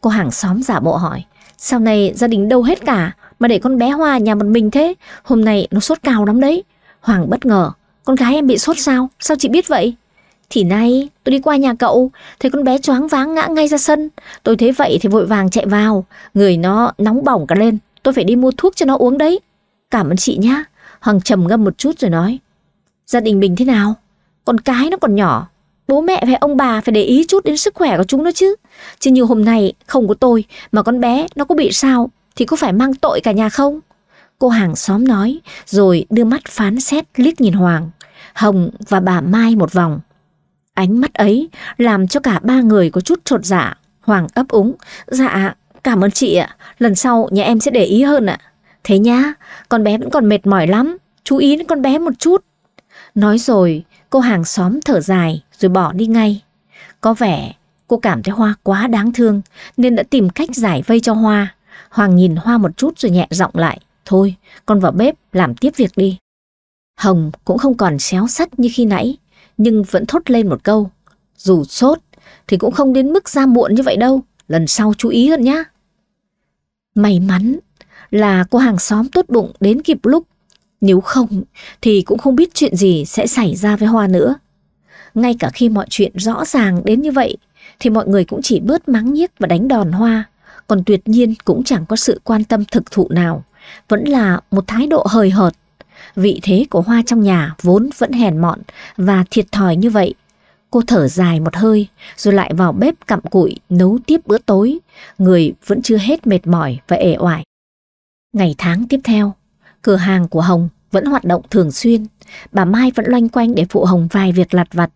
Speaker 1: Cô hàng xóm giả bộ hỏi, sau này gia đình đâu hết cả mà để con bé Hoa nhà một mình thế? Hôm nay nó sốt cao lắm đấy. Hoàng bất ngờ, con gái em bị sốt sao? Sao chị biết vậy? Thì nay tôi đi qua nhà cậu Thấy con bé choáng váng ngã ngay ra sân Tôi thấy vậy thì vội vàng chạy vào Người nó nóng bỏng cả lên Tôi phải đi mua thuốc cho nó uống đấy Cảm ơn chị nhá. hoàng trầm ngâm một chút rồi nói. Gia đình mình thế nào? Con cái nó còn nhỏ. Bố mẹ và ông bà phải để ý chút đến sức khỏe của chúng nó chứ. Chứ như hôm nay không có tôi mà con bé nó có bị sao thì có phải mang tội cả nhà không? Cô hàng xóm nói rồi đưa mắt phán xét liếc nhìn Hoàng, Hồng và bà Mai một vòng. Ánh mắt ấy làm cho cả ba người có chút trột dạ. Hoàng ấp úng. Dạ, cảm ơn chị ạ. Lần sau nhà em sẽ để ý hơn ạ. Thế nhá, con bé vẫn còn mệt mỏi lắm, chú ý đến con bé một chút. Nói rồi, cô hàng xóm thở dài rồi bỏ đi ngay. Có vẻ cô cảm thấy Hoa quá đáng thương nên đã tìm cách giải vây cho Hoa. Hoàng nhìn Hoa một chút rồi nhẹ giọng lại. Thôi, con vào bếp làm tiếp việc đi. Hồng cũng không còn xéo sắt như khi nãy, nhưng vẫn thốt lên một câu. Dù sốt thì cũng không đến mức ra muộn như vậy đâu, lần sau chú ý hơn nhá. May mắn là cô hàng xóm tốt bụng đến kịp lúc. Nếu không thì cũng không biết chuyện gì sẽ xảy ra với Hoa nữa. Ngay cả khi mọi chuyện rõ ràng đến như vậy thì mọi người cũng chỉ bớt mắng nhiếc và đánh đòn Hoa. Còn tuyệt nhiên cũng chẳng có sự quan tâm thực thụ nào. Vẫn là một thái độ hời hợt. Vị thế của Hoa trong nhà vốn vẫn hèn mọn và thiệt thòi như vậy Cô thở dài một hơi rồi lại vào bếp cặm cụi nấu tiếp bữa tối. Người vẫn chưa hết mệt mỏi và ể oải. Ngày tháng tiếp theo, cửa hàng của Hồng vẫn hoạt động thường xuyên. Bà Mai vẫn loanh quanh để phụ Hồng vài việc lặt vặt.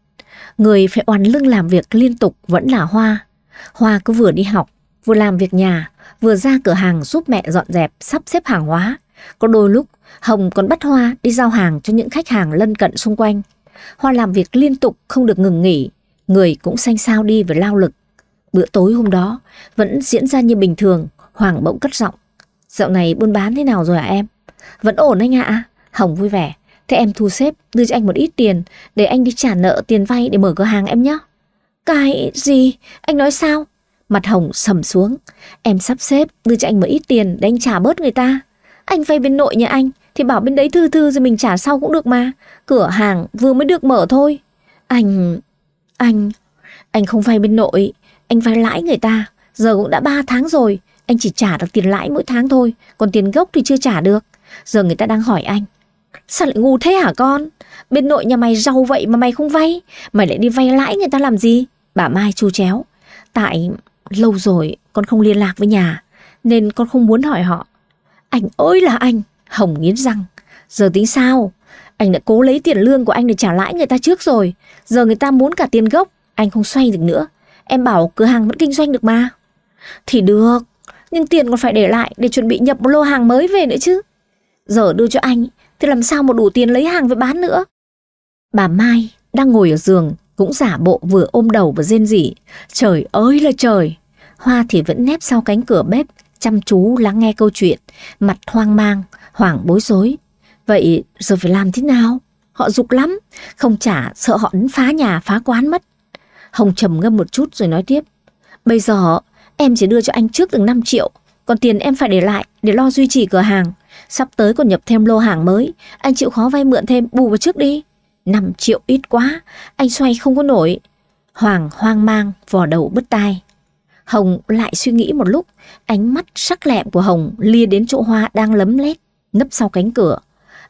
Speaker 1: Người phải oằn lưng làm việc liên tục vẫn là Hoa. Hoa cứ vừa đi học, vừa làm việc nhà, vừa ra cửa hàng giúp mẹ dọn dẹp, sắp xếp hàng hóa. Có đôi lúc, Hồng còn bắt Hoa đi giao hàng cho những khách hàng lân cận xung quanh. Hoa làm việc liên tục không được ngừng nghỉ, người cũng xanh xao đi với lao lực. Bữa tối hôm đó vẫn diễn ra như bình thường, Hoàng bỗng cất giọng. Dạo này buôn bán thế nào rồi ạ à, em? Vẫn ổn anh ạ. Hồng vui vẻ. Thế em thu xếp đưa cho anh một ít tiền để anh đi trả nợ tiền vay để mở cửa hàng em nhé. Cái gì? Anh nói sao? Mặt Hồng sầm xuống. Em sắp xếp đưa cho anh một ít tiền để anh trả bớt người ta. Anh vay bên nội nhà anh thì bảo bên đấy thư thư rồi mình trả sau cũng được mà. Cửa hàng vừa mới được mở thôi. Anh... Anh... Anh không vay bên nội. Anh vay lãi người ta. Giờ cũng đã 3 tháng rồi. Anh chỉ trả được tiền lãi mỗi tháng thôi, còn tiền gốc thì chưa trả được. Giờ người ta đang hỏi anh. Sao lại ngu thế hả con? Bên nội nhà mày giàu vậy mà mày không vay. Mày lại đi vay lãi người ta làm gì? Bà Mai chu chéo. Tại lâu rồi con không liên lạc với nhà, nên con không muốn hỏi họ. Anh ơi là anh! Hồng nghiến răng. Giờ tính sao? Anh đã cố lấy tiền lương của anh để trả lãi người ta trước rồi. Giờ người ta muốn cả tiền gốc, anh không xoay được nữa. Em bảo cửa hàng vẫn kinh doanh được mà. Thì được, nhưng tiền còn phải để lại để chuẩn bị nhập một lô hàng mới về nữa chứ. Giờ đưa cho anh thì làm sao mà đủ tiền lấy hàng với bán nữa. Bà Mai đang ngồi ở giường cũng giả bộ vừa ôm đầu và rên rỉ. Trời ơi là trời! Hoa thì vẫn nép sau cánh cửa bếp chăm chú lắng nghe câu chuyện, mặt hoang mang, hoảng bối rối. Vậy giờ phải làm thế nào? Họ dục lắm, không trả sợ họ đến phá nhà phá quán mất. Hồng trầm ngâm một chút rồi nói tiếp. Bây giờ Em chỉ đưa cho anh trước từng 5 triệu, còn tiền em phải để lại để lo duy trì cửa hàng. Sắp tới còn nhập thêm lô hàng mới, anh chịu khó vay mượn thêm bù vào trước đi. 5 triệu ít quá, anh xoay không có nổi. Hoàng hoang mang, vò đầu bứt tai. Hồng lại suy nghĩ một lúc, ánh mắt sắc lẹm của Hồng lia đến chỗ hoa đang lấm lét, nấp sau cánh cửa.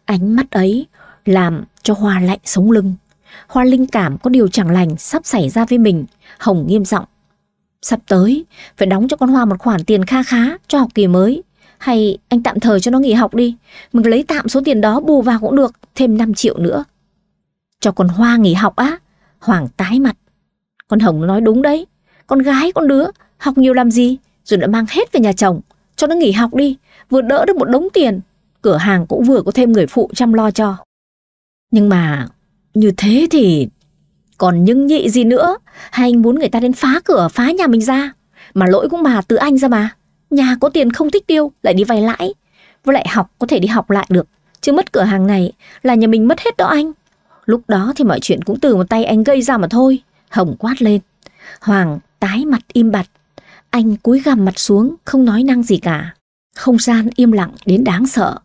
Speaker 1: Ánh mắt ấy làm cho hoa lạnh sống lưng. Hoa linh cảm có điều chẳng lành sắp xảy ra với mình. Hồng nghiêm giọng Sắp tới, phải đóng cho con Hoa một khoản tiền kha khá cho học kỳ mới. Hay anh tạm thời cho nó nghỉ học đi, mình lấy tạm số tiền đó bù vào cũng được, thêm 5 triệu nữa. Cho con Hoa nghỉ học á, Hoàng tái mặt. Con Hồng nói đúng đấy, con gái con đứa, học nhiều làm gì, rồi đã mang hết về nhà chồng, cho nó nghỉ học đi, vừa đỡ được một đống tiền, cửa hàng cũng vừa có thêm người phụ chăm lo cho. Nhưng mà như thế thì còn những nhị gì nữa Hay anh muốn người ta đến phá cửa phá nhà mình ra Mà lỗi cũng bà từ anh ra mà Nhà có tiền không thích tiêu Lại đi vay lãi Với lại học có thể đi học lại được Chứ mất cửa hàng này là nhà mình mất hết đó anh Lúc đó thì mọi chuyện cũng từ một tay anh gây ra mà thôi Hồng quát lên Hoàng tái mặt im bặt Anh cúi gằm mặt xuống Không nói năng gì cả Không gian im lặng đến đáng sợ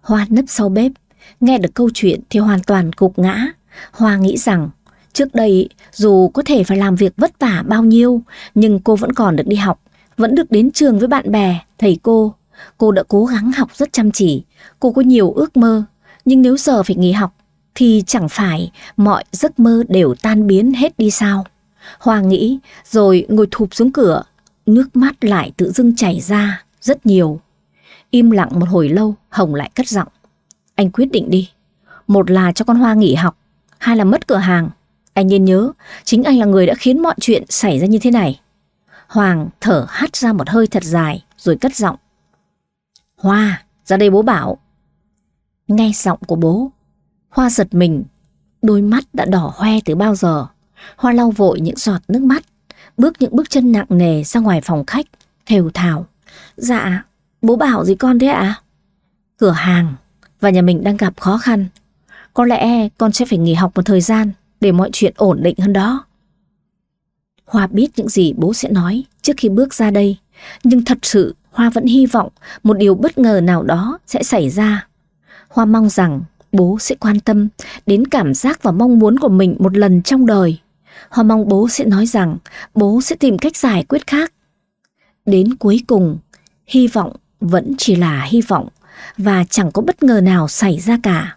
Speaker 1: Hoa nấp sau bếp Nghe được câu chuyện thì hoàn toàn cục ngã Hoa nghĩ rằng Trước đây, dù có thể phải làm việc vất vả bao nhiêu, nhưng cô vẫn còn được đi học, vẫn được đến trường với bạn bè, thầy cô. Cô đã cố gắng học rất chăm chỉ, cô có nhiều ước mơ, nhưng nếu giờ phải nghỉ học, thì chẳng phải mọi giấc mơ đều tan biến hết đi sao. Hoa nghĩ, rồi ngồi thụp xuống cửa, nước mắt lại tự dưng chảy ra, rất nhiều. Im lặng một hồi lâu, Hồng lại cất giọng. Anh quyết định đi, một là cho con Hoa nghỉ học, hai là mất cửa hàng, anh nên nhớ, chính anh là người đã khiến mọi chuyện xảy ra như thế này. Hoàng thở hắt ra một hơi thật dài rồi cất giọng. Hoa, ra đây bố bảo. Nghe giọng của bố, Hoa giật mình, đôi mắt đã đỏ hoe từ bao giờ. Hoa lau vội những giọt nước mắt, bước những bước chân nặng nề ra ngoài phòng khách, thều thào. Dạ, bố bảo gì con thế ạ? À? Cửa hàng và nhà mình đang gặp khó khăn. Có lẽ con sẽ phải nghỉ học một thời gian để mọi chuyện ổn định hơn đó. Hoa biết những gì bố sẽ nói trước khi bước ra đây, nhưng thật sự Hoa vẫn hy vọng một điều bất ngờ nào đó sẽ xảy ra. Hoa mong rằng bố sẽ quan tâm đến cảm giác và mong muốn của mình một lần trong đời. Hoa mong bố sẽ nói rằng bố sẽ tìm cách giải quyết khác. Đến cuối cùng, hy vọng vẫn chỉ là hy vọng và chẳng có bất ngờ nào xảy ra cả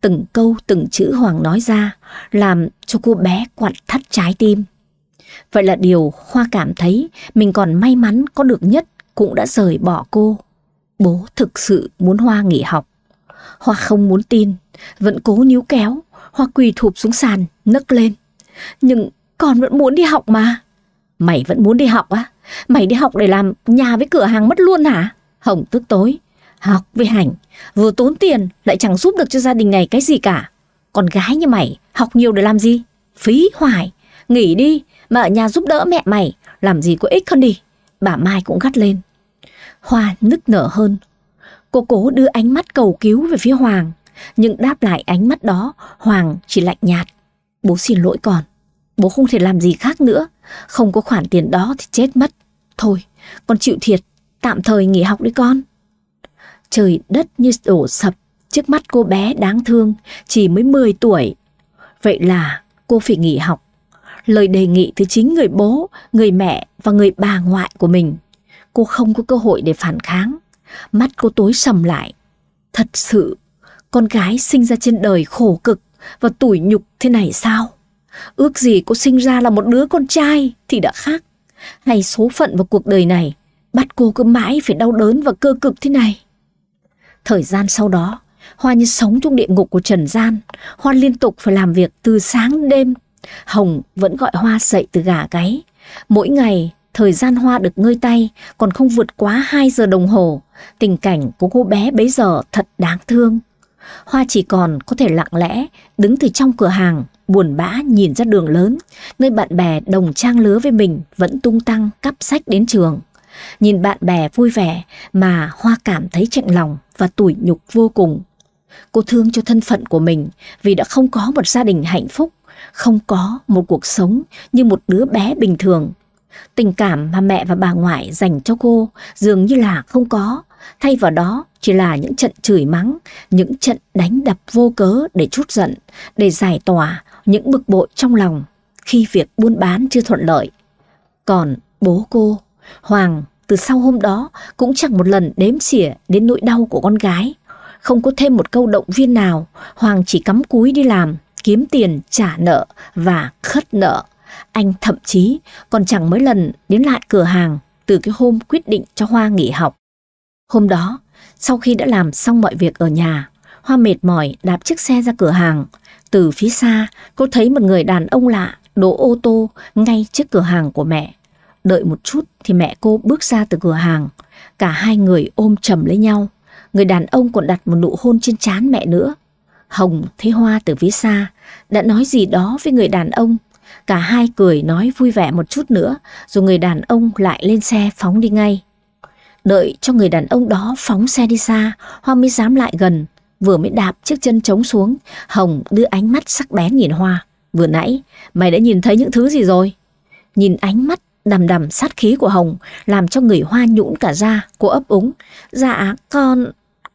Speaker 1: từng câu từng chữ Hoàng nói ra làm cho cô bé quặn thắt trái tim. Vậy là điều Hoa cảm thấy mình còn may mắn có được nhất cũng đã rời bỏ cô. Bố thực sự muốn Hoa nghỉ học. Hoa không muốn tin, vẫn cố níu kéo, Hoa quỳ thụp xuống sàn, nấc lên. Nhưng con vẫn muốn đi học mà. Mày vẫn muốn đi học á? Mày đi học để làm nhà với cửa hàng mất luôn hả? Hồng tức tối. Học với Hành, vừa tốn tiền lại chẳng giúp được cho gia đình này cái gì cả. Còn gái như mày, học nhiều để làm gì? Phí hoài, nghỉ đi, mà ở nhà giúp đỡ mẹ mày, làm gì có ích hơn đi. Bà Mai cũng gắt lên. Hoa nức nở hơn. Cô cố đưa ánh mắt cầu cứu về phía Hoàng, nhưng đáp lại ánh mắt đó, Hoàng chỉ lạnh nhạt. Bố xin lỗi còn bố không thể làm gì khác nữa, không có khoản tiền đó thì chết mất. Thôi, con chịu thiệt, tạm thời nghỉ học đi con. Trời đất như đổ sập, trước mắt cô bé đáng thương, chỉ mới 10 tuổi. Vậy là cô phải nghỉ học. Lời đề nghị từ chính người bố, người mẹ và người bà ngoại của mình. Cô không có cơ hội để phản kháng. Mắt cô tối sầm lại. Thật sự, con gái sinh ra trên đời khổ cực và tủi nhục thế này sao? Ước gì cô sinh ra là một đứa con trai thì đã khác. Hay số phận vào cuộc đời này, bắt cô cứ mãi phải đau đớn và cơ cực thế này. Thời gian sau đó, Hoa như sống trong địa ngục của trần gian. Hoa liên tục phải làm việc từ sáng đêm. Hồng vẫn gọi Hoa dậy từ gà gáy. Mỗi ngày, thời gian Hoa được ngơi tay còn không vượt quá 2 giờ đồng hồ. Tình cảnh của cô bé bấy giờ thật đáng thương. Hoa chỉ còn có thể lặng lẽ đứng từ trong cửa hàng buồn bã nhìn ra đường lớn, nơi bạn bè đồng trang lứa với mình vẫn tung tăng cắp sách đến trường. Nhìn bạn bè vui vẻ mà Hoa cảm thấy chạnh lòng và tủi nhục vô cùng. Cô thương cho thân phận của mình vì đã không có một gia đình hạnh phúc, không có một cuộc sống như một đứa bé bình thường. Tình cảm mà mẹ và bà ngoại dành cho cô dường như là không có, thay vào đó chỉ là những trận chửi mắng, những trận đánh đập vô cớ để chút giận, để giải tỏa những bực bội trong lòng khi việc buôn bán chưa thuận lợi. Còn bố cô Hoàng từ sau hôm đó cũng chẳng một lần đếm xỉa đến nỗi đau của con gái. Không có thêm một câu động viên nào, Hoàng chỉ cắm cúi đi làm, kiếm tiền trả nợ và khất nợ. Anh thậm chí còn chẳng mấy lần đến lại cửa hàng từ cái hôm quyết định cho Hoa nghỉ học. Hôm đó, sau khi đã làm xong mọi việc ở nhà, Hoa mệt mỏi đạp chiếc xe ra cửa hàng. Từ phía xa, cô thấy một người đàn ông lạ đỗ ô tô ngay trước cửa hàng của mẹ. Đợi một chút thì mẹ cô bước ra từ cửa hàng. Cả hai người ôm chầm lấy nhau. Người đàn ông còn đặt một nụ hôn trên trán mẹ nữa. Hồng thấy Hoa từ phía xa, đã nói gì đó với người đàn ông. Cả hai cười nói vui vẻ một chút nữa, rồi người đàn ông lại lên xe phóng đi ngay. Đợi cho người đàn ông đó phóng xe đi xa, Hoa mới dám lại gần. Vừa mới đạp chiếc chân trống xuống, Hồng đưa ánh mắt sắc bén nhìn Hoa. Vừa nãy, mày đã nhìn thấy những thứ gì rồi? Nhìn ánh mắt Đầm đầm sát khí của Hồng làm cho người hoa nhũn cả da, cô ấp úng. Dạ, con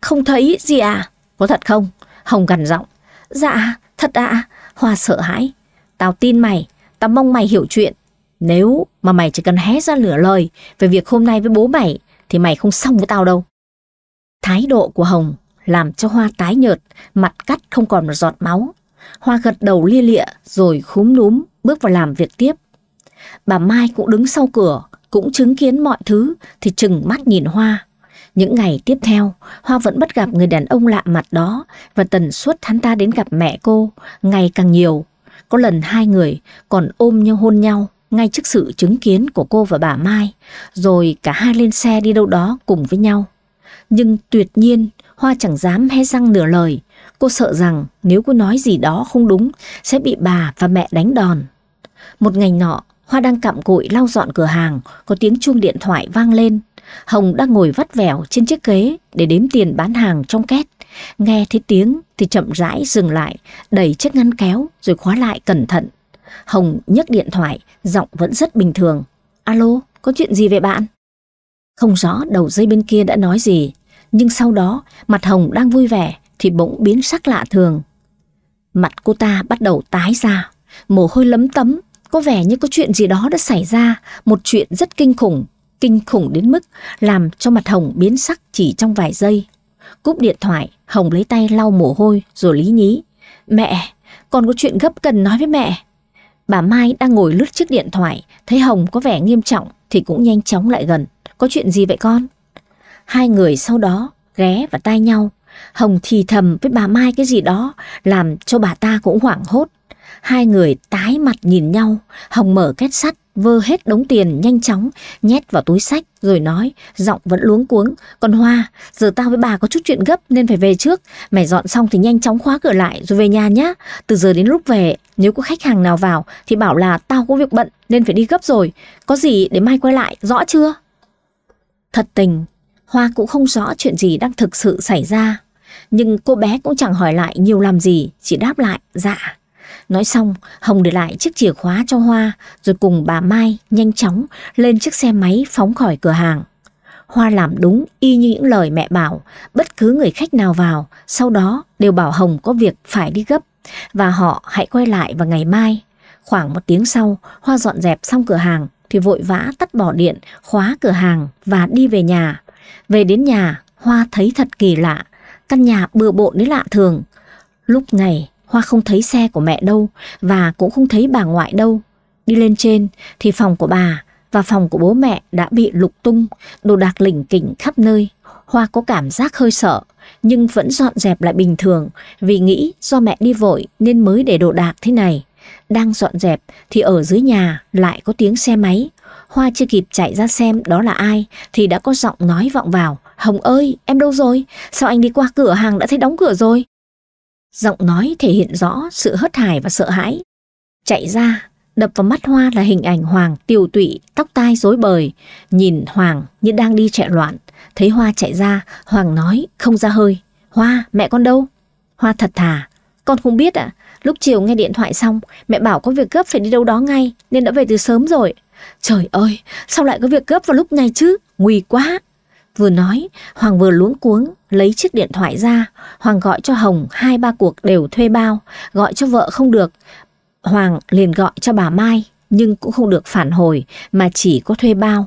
Speaker 1: không thấy gì à? Có thật không? Hồng gằn giọng. Dạ, thật ạ. Hoa sợ hãi. Tao tin mày, tao mong mày hiểu chuyện. Nếu mà mày chỉ cần hé ra lửa lời về việc hôm nay với bố mày thì mày không xong với tao đâu. Thái độ của Hồng làm cho Hoa tái nhợt, mặt cắt không còn một giọt máu. Hoa gật đầu lia lịa rồi khúm núm bước vào làm việc tiếp. Bà Mai cũng đứng sau cửa, cũng chứng kiến mọi thứ thì chừng mắt nhìn Hoa. Những ngày tiếp theo, Hoa vẫn bắt gặp người đàn ông lạ mặt đó và tần suất hắn ta đến gặp mẹ cô ngày càng nhiều. Có lần hai người còn ôm nhau hôn nhau ngay trước sự chứng kiến của cô và bà Mai, rồi cả hai lên xe đi đâu đó cùng với nhau. Nhưng tuyệt nhiên, Hoa chẳng dám hé răng nửa lời. Cô sợ rằng nếu cô nói gì đó không đúng sẽ bị bà và mẹ đánh đòn. Một ngày nọ, Hoa đang cặm cụi lau dọn cửa hàng, có tiếng chuông điện thoại vang lên. Hồng đang ngồi vắt vẻo trên chiếc ghế để đếm tiền bán hàng trong két. Nghe thấy tiếng thì chậm rãi dừng lại, đẩy chiếc ngăn kéo rồi khóa lại cẩn thận. Hồng nhấc điện thoại, giọng vẫn rất bình thường. Alo, có chuyện gì vậy bạn? Không rõ đầu dây bên kia đã nói gì, nhưng sau đó mặt Hồng đang vui vẻ thì bỗng biến sắc lạ thường. Mặt cô ta bắt đầu tái ra, mồ hôi lấm tấm có vẻ như có chuyện gì đó đã xảy ra, một chuyện rất kinh khủng, kinh khủng đến mức làm cho mặt Hồng biến sắc chỉ trong vài giây. Cúp điện thoại, Hồng lấy tay lau mồ hôi rồi lý nhí. Mẹ, con có chuyện gấp cần nói với mẹ. Bà Mai đang ngồi lướt chiếc điện thoại, thấy Hồng có vẻ nghiêm trọng thì cũng nhanh chóng lại gần. Có chuyện gì vậy con? Hai người sau đó ghé và tai nhau. Hồng thì thầm với bà Mai cái gì đó làm cho bà ta cũng hoảng hốt. Hai người tái mặt nhìn nhau, Hồng mở két sắt, vơ hết đống tiền nhanh chóng, nhét vào túi sách rồi nói, giọng vẫn luống cuống. Còn Hoa, giờ tao với bà có chút chuyện gấp nên phải về trước. Mày dọn xong thì nhanh chóng khóa cửa lại rồi về nhà nhá. Từ giờ đến lúc về, nếu có khách hàng nào vào thì bảo là tao có việc bận nên phải đi gấp rồi. Có gì để mai quay lại, rõ chưa? Thật tình, Hoa cũng không rõ chuyện gì đang thực sự xảy ra. Nhưng cô bé cũng chẳng hỏi lại nhiều làm gì, chỉ đáp lại, dạ. Nói xong, Hồng để lại chiếc chìa khóa cho Hoa rồi cùng bà Mai nhanh chóng lên chiếc xe máy phóng khỏi cửa hàng. Hoa làm đúng y như những lời mẹ bảo, bất cứ người khách nào vào, sau đó đều bảo Hồng có việc phải đi gấp và họ hãy quay lại vào ngày mai. Khoảng một tiếng sau, Hoa dọn dẹp xong cửa hàng thì vội vã tắt bỏ điện, khóa cửa hàng và đi về nhà. Về đến nhà, Hoa thấy thật kỳ lạ, căn nhà bừa bộn đến lạ thường. Lúc này, Hoa không thấy xe của mẹ đâu và cũng không thấy bà ngoại đâu. Đi lên trên thì phòng của bà và phòng của bố mẹ đã bị lục tung, đồ đạc lỉnh kỉnh khắp nơi. Hoa có cảm giác hơi sợ, nhưng vẫn dọn dẹp lại bình thường vì nghĩ do mẹ đi vội nên mới để đồ đạc thế này. Đang dọn dẹp thì ở dưới nhà lại có tiếng xe máy. Hoa chưa kịp chạy ra xem đó là ai thì đã có giọng nói vọng vào. Hồng ơi, em đâu rồi? Sao anh đi qua cửa hàng đã thấy đóng cửa rồi? Giọng nói thể hiện rõ sự hớt hải và sợ hãi. Chạy ra, đập vào mắt Hoa là hình ảnh Hoàng tiều tụy, tóc tai rối bời. Nhìn Hoàng như đang đi chạy loạn. Thấy Hoa chạy ra, Hoàng nói không ra hơi. Hoa, mẹ con đâu? Hoa thật thà. Con không biết ạ. Lúc chiều nghe điện thoại xong, mẹ bảo có việc gấp phải đi đâu đó ngay, nên đã về từ sớm rồi. Trời ơi, sao lại có việc gấp vào lúc này chứ? Nguy quá! Vừa nói, Hoàng vừa luống cuống, lấy chiếc điện thoại ra. Hoàng gọi cho Hồng, hai ba cuộc đều thuê bao, gọi cho vợ không được. Hoàng liền gọi cho bà Mai, nhưng cũng không được phản hồi, mà chỉ có thuê bao.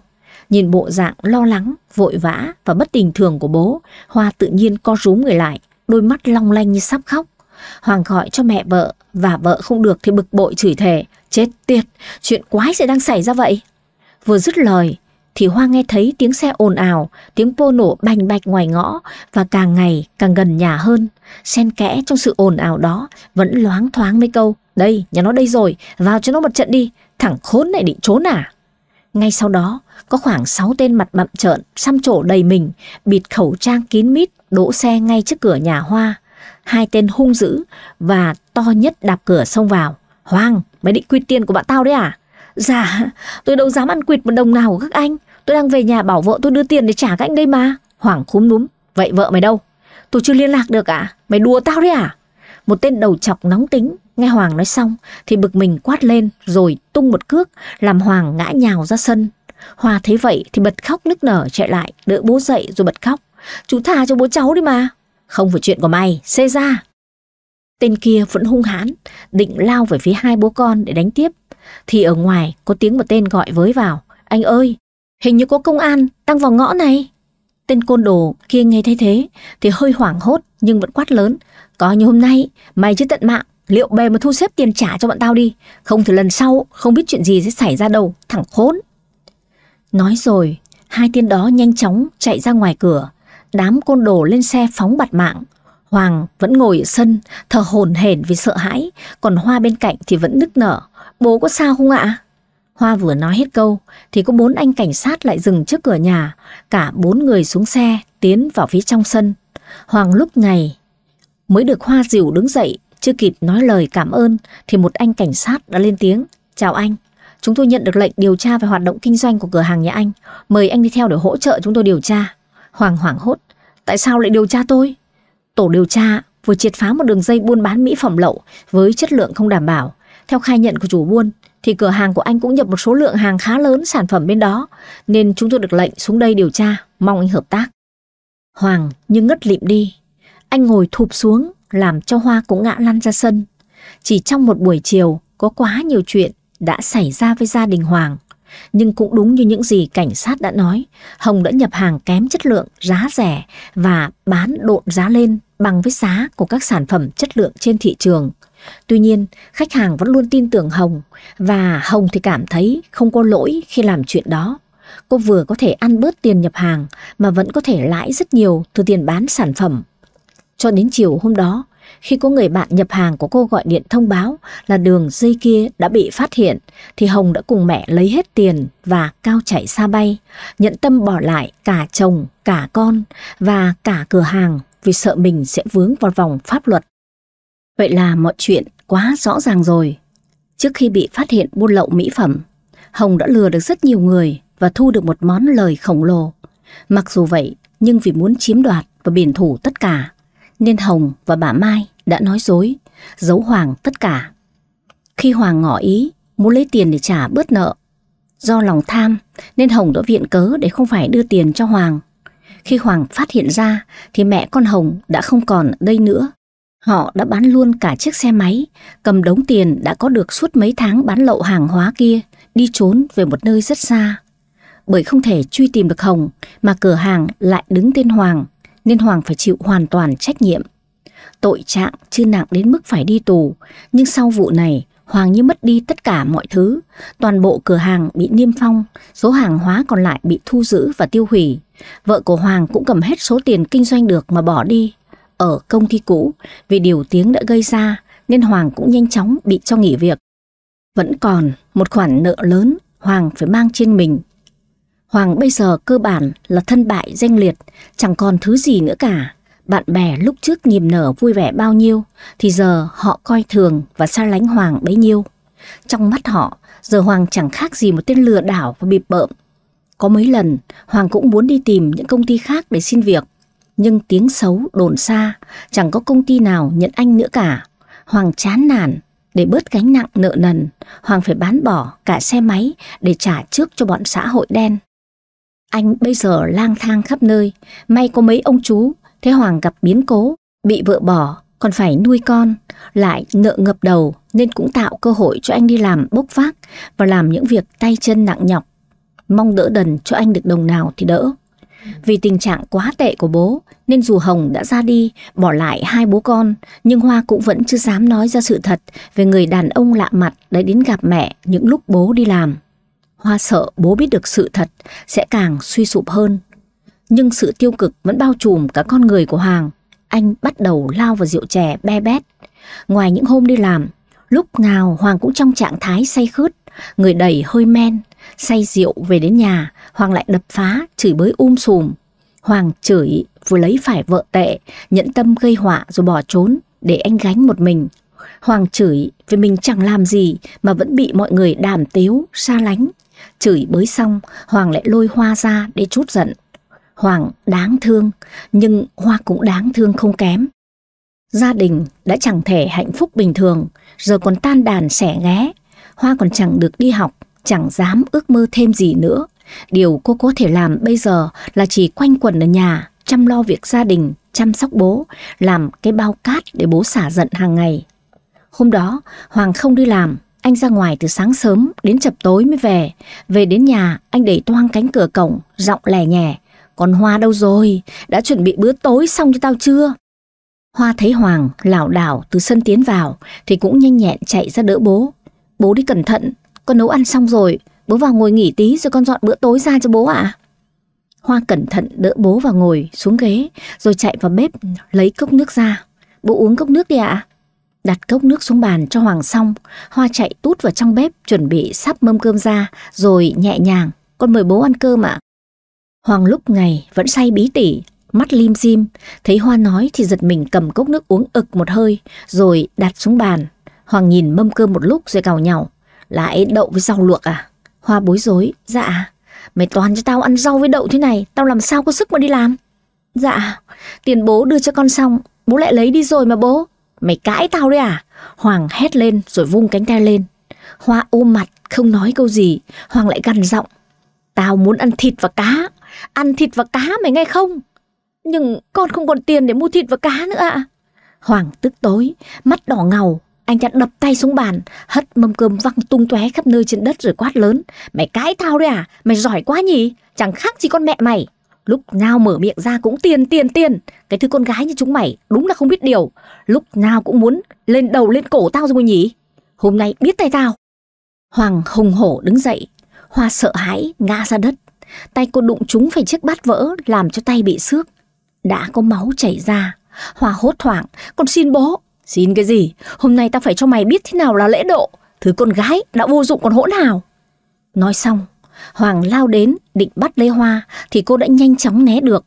Speaker 1: Nhìn bộ dạng lo lắng, vội vã và bất bình thường của bố, Hoa tự nhiên co rúm người lại, đôi mắt long lanh như sắp khóc. Hoàng gọi cho mẹ vợ, và vợ không được thì bực bội chửi thề. Chết tiệt, chuyện quái sẽ đang xảy ra vậy. Vừa dứt lời, thì Hoa nghe thấy tiếng xe ồn ào, tiếng pô nổ bành bạch ngoài ngõ và càng ngày càng gần nhà hơn. Xen kẽ trong sự ồn ào đó vẫn loáng thoáng mấy câu. Đây, nhà nó đây rồi, vào cho nó một trận đi, thẳng khốn này định trốn à? Ngay sau đó, có khoảng 6 tên mặt bặm trợn, xăm trổ đầy mình, bịt khẩu trang kín mít, đỗ xe ngay trước cửa nhà Hoa. Hai tên hung dữ và to nhất đạp cửa xông vào. Hoang, mày định quy tiền của bạn tao đấy à? Dạ, tôi đâu dám ăn quỵt một đồng nào của các anh Tôi đang về nhà bảo vợ tôi đưa tiền để trả cạnh đây mà. Hoảng khúm núm. Vậy vợ mày đâu? Tôi chưa liên lạc được à? Mày đùa tao đấy à? Một tên đầu chọc nóng tính. Nghe Hoàng nói xong thì bực mình quát lên rồi tung một cước làm Hoàng ngã nhào ra sân. hòa thấy vậy thì bật khóc nức nở chạy lại đỡ bố dậy rồi bật khóc. Chú thả cho bố cháu đi mà. Không phải chuyện của mày, xê ra. Tên kia vẫn hung hãn, định lao về phía hai bố con để đánh tiếp. Thì ở ngoài có tiếng một tên gọi với vào. Anh ơi, Hình như có công an đang vào ngõ này. Tên côn đồ kia nghe thấy thế thì hơi hoảng hốt nhưng vẫn quát lớn. Coi như hôm nay mày chứ tận mạng, liệu bề mà thu xếp tiền trả cho bọn tao đi. Không thì lần sau không biết chuyện gì sẽ xảy ra đâu, thẳng khốn. Nói rồi, hai tên đó nhanh chóng chạy ra ngoài cửa. Đám côn đồ lên xe phóng bạt mạng. Hoàng vẫn ngồi ở sân, thở hồn hển vì sợ hãi, còn Hoa bên cạnh thì vẫn nức nở. Bố có sao không ạ? Hoa vừa nói hết câu thì có bốn anh cảnh sát lại dừng trước cửa nhà, cả bốn người xuống xe tiến vào phía trong sân. Hoàng lúc này mới được Hoa dịu đứng dậy, chưa kịp nói lời cảm ơn thì một anh cảnh sát đã lên tiếng, "Chào anh, chúng tôi nhận được lệnh điều tra về hoạt động kinh doanh của cửa hàng nhà anh, mời anh đi theo để hỗ trợ chúng tôi điều tra." Hoàng hoảng hốt, "Tại sao lại điều tra tôi?" Tổ điều tra vừa triệt phá một đường dây buôn bán mỹ phẩm lậu với chất lượng không đảm bảo. Theo khai nhận của chủ buôn, thì cửa hàng của anh cũng nhập một số lượng hàng khá lớn sản phẩm bên đó, nên chúng tôi được lệnh xuống đây điều tra, mong anh hợp tác. Hoàng như ngất lịm đi, anh ngồi thụp xuống làm cho Hoa cũng ngã lăn ra sân. Chỉ trong một buổi chiều có quá nhiều chuyện đã xảy ra với gia đình Hoàng. Nhưng cũng đúng như những gì cảnh sát đã nói, Hồng đã nhập hàng kém chất lượng, giá rẻ và bán độn giá lên bằng với giá của các sản phẩm chất lượng trên thị trường. Tuy nhiên, khách hàng vẫn luôn tin tưởng Hồng và Hồng thì cảm thấy không có lỗi khi làm chuyện đó. Cô vừa có thể ăn bớt tiền nhập hàng mà vẫn có thể lãi rất nhiều từ tiền bán sản phẩm. Cho đến chiều hôm đó, khi có người bạn nhập hàng của cô gọi điện thông báo là đường dây kia đã bị phát hiện, thì Hồng đã cùng mẹ lấy hết tiền và cao chạy xa bay, nhận tâm bỏ lại cả chồng, cả con và cả cửa hàng vì sợ mình sẽ vướng vào vòng pháp luật. Vậy là mọi chuyện quá rõ ràng rồi. Trước khi bị phát hiện buôn lậu mỹ phẩm, Hồng đã lừa được rất nhiều người và thu được một món lời khổng lồ. Mặc dù vậy, nhưng vì muốn chiếm đoạt và biển thủ tất cả, nên Hồng và bà Mai đã nói dối, giấu Hoàng tất cả. Khi Hoàng ngỏ ý, muốn lấy tiền để trả bớt nợ, do lòng tham nên Hồng đã viện cớ để không phải đưa tiền cho Hoàng. Khi Hoàng phát hiện ra thì mẹ con Hồng đã không còn ở đây nữa Họ đã bán luôn cả chiếc xe máy, cầm đống tiền đã có được suốt mấy tháng bán lậu hàng hóa kia, đi trốn về một nơi rất xa. Bởi không thể truy tìm được Hồng mà cửa hàng lại đứng tên Hoàng, nên Hoàng phải chịu hoàn toàn trách nhiệm. Tội trạng chưa nặng đến mức phải đi tù, nhưng sau vụ này, Hoàng như mất đi tất cả mọi thứ. Toàn bộ cửa hàng bị niêm phong, số hàng hóa còn lại bị thu giữ và tiêu hủy. Vợ của Hoàng cũng cầm hết số tiền kinh doanh được mà bỏ đi ở công ty cũ vì điều tiếng đã gây ra nên Hoàng cũng nhanh chóng bị cho nghỉ việc. Vẫn còn một khoản nợ lớn Hoàng phải mang trên mình. Hoàng bây giờ cơ bản là thân bại danh liệt, chẳng còn thứ gì nữa cả. Bạn bè lúc trước niềm nở vui vẻ bao nhiêu thì giờ họ coi thường và xa lánh Hoàng bấy nhiêu. Trong mắt họ, giờ Hoàng chẳng khác gì một tên lừa đảo và bịp bợm. Có mấy lần, Hoàng cũng muốn đi tìm những công ty khác để xin việc, nhưng tiếng xấu đồn xa, chẳng có công ty nào nhận anh nữa cả. Hoàng chán nản, để bớt gánh nặng nợ nần, Hoàng phải bán bỏ cả xe máy để trả trước cho bọn xã hội đen. Anh bây giờ lang thang khắp nơi, may có mấy ông chú, thế Hoàng gặp biến cố, bị vợ bỏ, còn phải nuôi con, lại nợ ngập đầu nên cũng tạo cơ hội cho anh đi làm bốc vác và làm những việc tay chân nặng nhọc. Mong đỡ đần cho anh được đồng nào thì đỡ. Vì tình trạng quá tệ của bố nên dù Hồng đã ra đi, bỏ lại hai bố con, nhưng Hoa cũng vẫn chưa dám nói ra sự thật về người đàn ông lạ mặt đã đến gặp mẹ những lúc bố đi làm. Hoa sợ bố biết được sự thật sẽ càng suy sụp hơn. Nhưng sự tiêu cực vẫn bao trùm cả con người của Hoàng. Anh bắt đầu lao vào rượu chè be bét. Ngoài những hôm đi làm, lúc nào Hoàng cũng trong trạng thái say khướt, người đầy hơi men, say rượu về đến nhà, Hoàng lại đập phá, chửi bới um sùm. Hoàng chửi vừa lấy phải vợ tệ, nhẫn tâm gây họa rồi bỏ trốn, để anh gánh một mình. Hoàng chửi vì mình chẳng làm gì mà vẫn bị mọi người đàm tiếu, xa lánh. Chửi bới xong, Hoàng lại lôi hoa ra để chút giận. Hoàng đáng thương, nhưng hoa cũng đáng thương không kém. Gia đình đã chẳng thể hạnh phúc bình thường, giờ còn tan đàn sẻ ghé. Hoa còn chẳng được đi học, chẳng dám ước mơ thêm gì nữa. Điều cô có thể làm bây giờ là chỉ quanh quẩn ở nhà, chăm lo việc gia đình, chăm sóc bố, làm cái bao cát để bố xả giận hàng ngày. Hôm đó, Hoàng không đi làm, anh ra ngoài từ sáng sớm đến chập tối mới về. Về đến nhà, anh đẩy toang cánh cửa cổng, giọng lẻ nhẹ. Còn Hoa đâu rồi? Đã chuẩn bị bữa tối xong cho tao chưa? Hoa thấy Hoàng lảo đảo từ sân tiến vào thì cũng nhanh nhẹn chạy ra đỡ bố. Bố đi cẩn thận, con nấu ăn xong rồi, bố vào ngồi nghỉ tí rồi con dọn bữa tối ra cho bố ạ. Hoa cẩn thận đỡ bố vào ngồi xuống ghế rồi chạy vào bếp lấy cốc nước ra. Bố uống cốc nước đi ạ. Đặt cốc nước xuống bàn cho Hoàng xong, Hoa chạy tút vào trong bếp chuẩn bị sắp mâm cơm ra rồi nhẹ nhàng. Con mời bố ăn cơm ạ. Hoàng lúc ngày vẫn say bí tỉ, mắt lim dim, thấy Hoa nói thì giật mình cầm cốc nước uống ực một hơi rồi đặt xuống bàn. Hoàng nhìn mâm cơm một lúc rồi cào nhào lại đậu với rau luộc à? Hoa bối rối. Dạ. Mày toàn cho tao ăn rau với đậu thế này, tao làm sao có sức mà đi làm? Dạ. Tiền bố đưa cho con xong, bố lại lấy đi rồi mà bố. Mày cãi tao đấy à? Hoàng hét lên rồi vung cánh tay lên. Hoa ôm mặt, không nói câu gì. Hoàng lại gằn giọng. Tao muốn ăn thịt và cá. Ăn thịt và cá mày nghe không? Nhưng con không còn tiền để mua thịt và cá nữa ạ. À. Hoàng tức tối, mắt đỏ ngầu, anh ta đập tay xuống bàn, hất mâm cơm văng tung tóe khắp nơi trên đất rồi quát lớn. Mày cãi tao đấy à? Mày giỏi quá nhỉ? Chẳng khác gì con mẹ mày. Lúc nào mở miệng ra cũng tiền tiền tiền. Cái thứ con gái như chúng mày đúng là không biết điều. Lúc nào cũng muốn lên đầu lên cổ tao rồi nhỉ? Hôm nay biết tay tao. Hoàng hùng hổ đứng dậy. Hoa sợ hãi ngã ra đất. Tay cô đụng trúng phải chiếc bát vỡ làm cho tay bị xước. Đã có máu chảy ra. Hoa hốt hoảng. Con xin bố, Xin cái gì? Hôm nay ta phải cho mày biết thế nào là lễ độ. Thứ con gái đã vô dụng còn hỗn hào. Nói xong, Hoàng lao đến định bắt lấy Hoa thì cô đã nhanh chóng né được.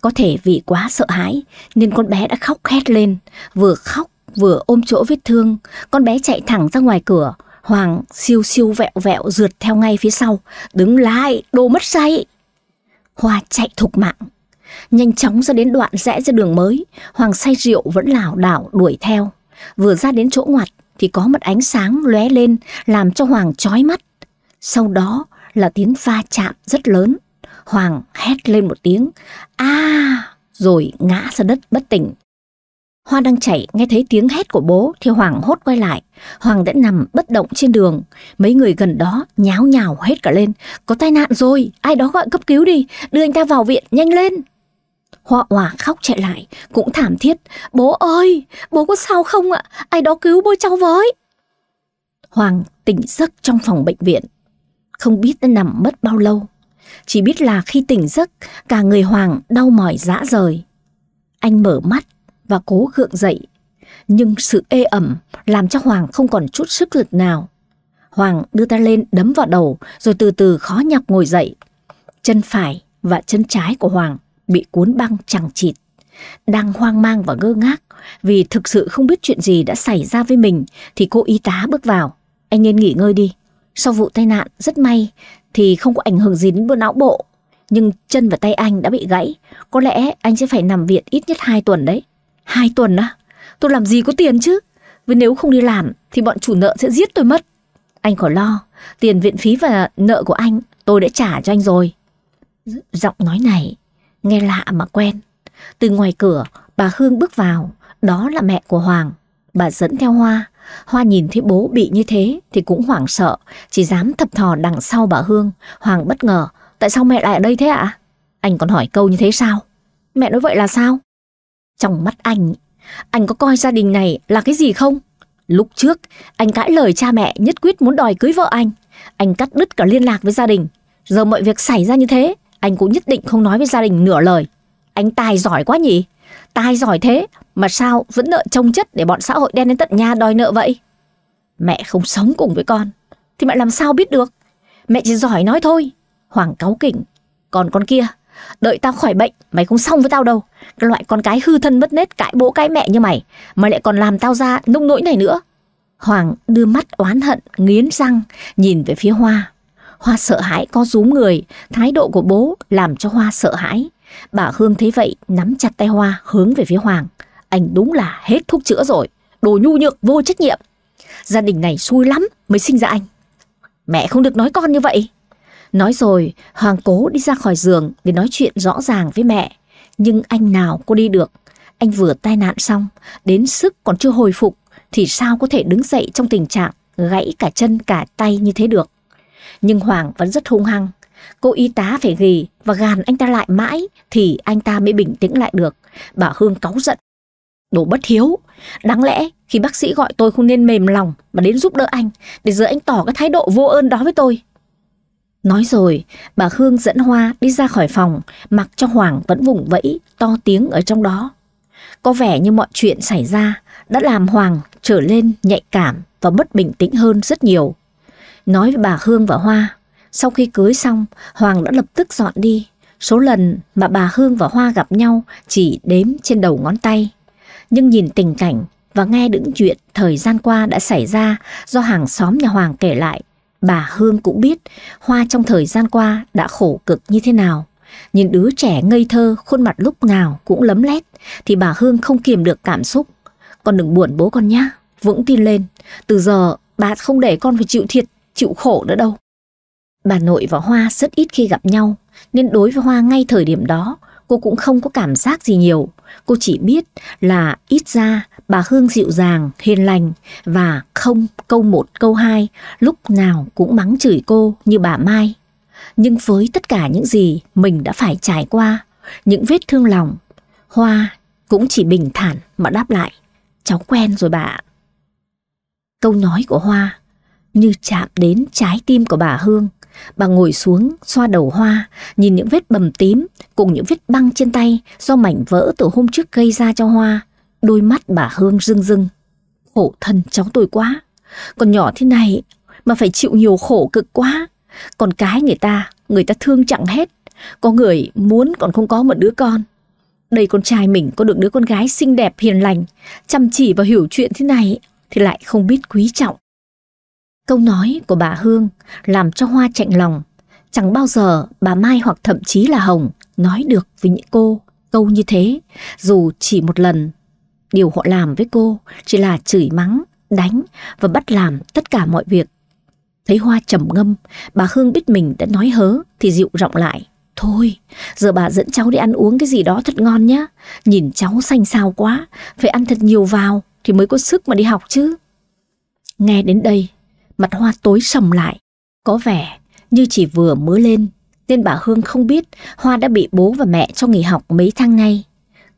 Speaker 1: Có thể vì quá sợ hãi nên con bé đã khóc hét lên, vừa khóc vừa ôm chỗ vết thương. Con bé chạy thẳng ra ngoài cửa, Hoàng siêu siêu vẹo vẹo rượt theo ngay phía sau. Đứng lại, đồ mất say. Hoa chạy thục mạng. Nhanh chóng ra đến đoạn rẽ ra đường mới, Hoàng say rượu vẫn lảo đảo đuổi theo. Vừa ra đến chỗ ngoặt thì có một ánh sáng lóe lên làm cho Hoàng chói mắt. Sau đó là tiếng va chạm rất lớn. Hoàng hét lên một tiếng, a rồi ngã ra đất bất tỉnh. Hoa đang chạy, nghe thấy tiếng hét của bố thì Hoàng hốt quay lại. Hoàng đã nằm bất động trên đường. Mấy người gần đó nháo nhào hết cả lên. Có tai nạn rồi, ai đó gọi cấp cứu đi, đưa anh ta vào viện, nhanh lên. Hoa òa khóc chạy lại, cũng thảm thiết. Bố ơi, bố có sao không ạ? Ai đó cứu bố cháu với. Hoàng tỉnh giấc trong phòng bệnh viện. Không biết đã nằm mất bao lâu. Chỉ biết là khi tỉnh giấc, cả người Hoàng đau mỏi dã rời. Anh mở mắt và cố gượng dậy. Nhưng sự ê ẩm làm cho Hoàng không còn chút sức lực nào. Hoàng đưa tay lên đấm vào đầu rồi từ từ khó nhọc ngồi dậy. Chân phải và chân trái của Hoàng bị cuốn băng chẳng chịt. Đang hoang mang và ngơ ngác vì thực sự không biết chuyện gì đã xảy ra với mình thì cô y tá bước vào. Anh nên nghỉ ngơi đi. Sau vụ tai nạn, rất may thì không có ảnh hưởng gì đến bộ não bộ. Nhưng chân và tay anh đã bị gãy. Có lẽ anh sẽ phải nằm viện ít nhất 2 tuần đấy. 2 tuần á? À? Tôi làm gì có tiền chứ? Vì nếu không đi làm thì bọn chủ nợ sẽ giết tôi mất. Anh khỏi lo, tiền viện phí và nợ của anh tôi đã trả cho anh rồi. Giọng nói này nghe lạ mà quen. Từ ngoài cửa, bà Hương bước vào, đó là mẹ của Hoàng. Bà dẫn theo Hoa, Hoa nhìn thấy bố bị như thế thì cũng hoảng sợ, chỉ dám thập thò đằng sau bà Hương. Hoàng bất ngờ, tại sao mẹ lại ở đây thế ạ? À? Anh còn hỏi câu như thế sao? Mẹ nói vậy là sao? Trong mắt anh, anh có coi gia đình này là cái gì không? Lúc trước, anh cãi lời cha mẹ nhất quyết muốn đòi cưới vợ anh. Anh cắt đứt cả liên lạc với gia đình. Giờ mọi việc xảy ra như thế, anh cũng nhất định không nói với gia đình nửa lời Anh tài giỏi quá nhỉ Tài giỏi thế Mà sao vẫn nợ trông chất để bọn xã hội đen đến tận nhà đòi nợ vậy Mẹ không sống cùng với con Thì mẹ làm sao biết được Mẹ chỉ giỏi nói thôi Hoàng cáu kỉnh Còn con kia Đợi tao khỏi bệnh Mày không xong với tao đâu Cái loại con cái hư thân mất nết Cãi bố cái mẹ như mày Mà lại còn làm tao ra nông nỗi này nữa Hoàng đưa mắt oán hận Nghiến răng Nhìn về phía Hoa Hoa sợ hãi có rúm người, thái độ của bố làm cho Hoa sợ hãi. Bà Hương thấy vậy, nắm chặt tay Hoa hướng về phía Hoàng. Anh đúng là hết thuốc chữa rồi, đồ nhu nhược vô trách nhiệm. Gia đình này xui lắm mới sinh ra anh. Mẹ không được nói con như vậy. Nói rồi, Hoàng cố đi ra khỏi giường để nói chuyện rõ ràng với mẹ. Nhưng anh nào cô đi được, anh vừa tai nạn xong, đến sức còn chưa hồi phục thì sao có thể đứng dậy trong tình trạng gãy cả chân cả tay như thế được nhưng Hoàng vẫn rất hung hăng. Cô y tá phải ghì và gàn anh ta lại mãi thì anh ta mới bình tĩnh lại được. Bà Hương cáu giận. Đồ bất hiếu, đáng lẽ khi bác sĩ gọi tôi không nên mềm lòng mà đến giúp đỡ anh, để giờ anh tỏ cái thái độ vô ơn đó với tôi. Nói rồi, bà Hương dẫn Hoa đi ra khỏi phòng, mặc cho Hoàng vẫn vùng vẫy, to tiếng ở trong đó. Có vẻ như mọi chuyện xảy ra đã làm Hoàng trở lên nhạy cảm và mất bình tĩnh hơn rất nhiều nói với bà Hương và Hoa. Sau khi cưới xong, Hoàng đã lập tức dọn đi. Số lần mà bà Hương và Hoa gặp nhau chỉ đếm trên đầu ngón tay. Nhưng nhìn tình cảnh và nghe những chuyện thời gian qua đã xảy ra do hàng xóm nhà Hoàng kể lại, bà Hương cũng biết Hoa trong thời gian qua đã khổ cực như thế nào. Nhìn đứa trẻ ngây thơ, khuôn mặt lúc nào cũng lấm lét, thì bà Hương không kiềm được cảm xúc. Con đừng buồn bố con nhá, vững tin lên, từ giờ bà không để con phải chịu thiệt chịu khổ nữa đâu. Bà nội và Hoa rất ít khi gặp nhau, nên đối với Hoa ngay thời điểm đó, cô cũng không có cảm giác gì nhiều. Cô chỉ biết là ít ra bà Hương dịu dàng, hiền lành và không câu một câu hai lúc nào cũng mắng chửi cô như bà Mai. Nhưng với tất cả những gì mình đã phải trải qua, những vết thương lòng, Hoa cũng chỉ bình thản mà đáp lại. Cháu quen rồi bà Câu nói của Hoa như chạm đến trái tim của bà Hương. Bà ngồi xuống, xoa đầu hoa, nhìn những vết bầm tím cùng những vết băng trên tay do mảnh vỡ từ hôm trước gây ra cho hoa. Đôi mắt bà Hương rưng rưng. Khổ thân cháu tôi quá. Còn nhỏ thế này mà phải chịu nhiều khổ cực quá. Còn cái người ta, người ta thương chẳng hết. Có người muốn còn không có một đứa con. Đây con trai mình có được đứa con gái xinh đẹp hiền lành, chăm chỉ và hiểu chuyện thế này thì lại không biết quý trọng. Câu nói của bà Hương làm cho Hoa chạnh lòng. Chẳng bao giờ bà Mai hoặc thậm chí là Hồng nói được với những cô câu như thế, dù chỉ một lần. Điều họ làm với cô chỉ là chửi mắng, đánh và bắt làm tất cả mọi việc. Thấy Hoa trầm ngâm, bà Hương biết mình đã nói hớ thì dịu giọng lại. Thôi, giờ bà dẫn cháu đi ăn uống cái gì đó thật ngon nhá. Nhìn cháu xanh xao quá, phải ăn thật nhiều vào thì mới có sức mà đi học chứ. Nghe đến đây, Mặt hoa tối sầm lại, có vẻ như chỉ vừa mới lên, nên bà Hương không biết Hoa đã bị bố và mẹ cho nghỉ học mấy tháng nay.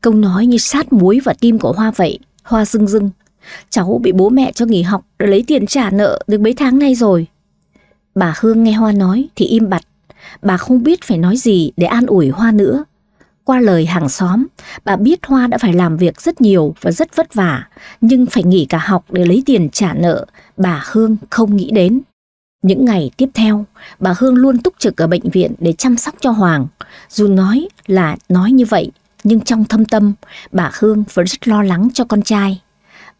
Speaker 1: Câu nói như sát muối vào tim của Hoa vậy, Hoa rưng rưng. Cháu bị bố mẹ cho nghỉ học để lấy tiền trả nợ được mấy tháng nay rồi. Bà Hương nghe Hoa nói thì im bặt, bà không biết phải nói gì để an ủi Hoa nữa. Qua lời hàng xóm, bà biết Hoa đã phải làm việc rất nhiều và rất vất vả, nhưng phải nghỉ cả học để lấy tiền trả nợ bà Hương không nghĩ đến. Những ngày tiếp theo, bà Hương luôn túc trực ở bệnh viện để chăm sóc cho Hoàng. Dù nói là nói như vậy, nhưng trong thâm tâm, bà Hương vẫn rất lo lắng cho con trai.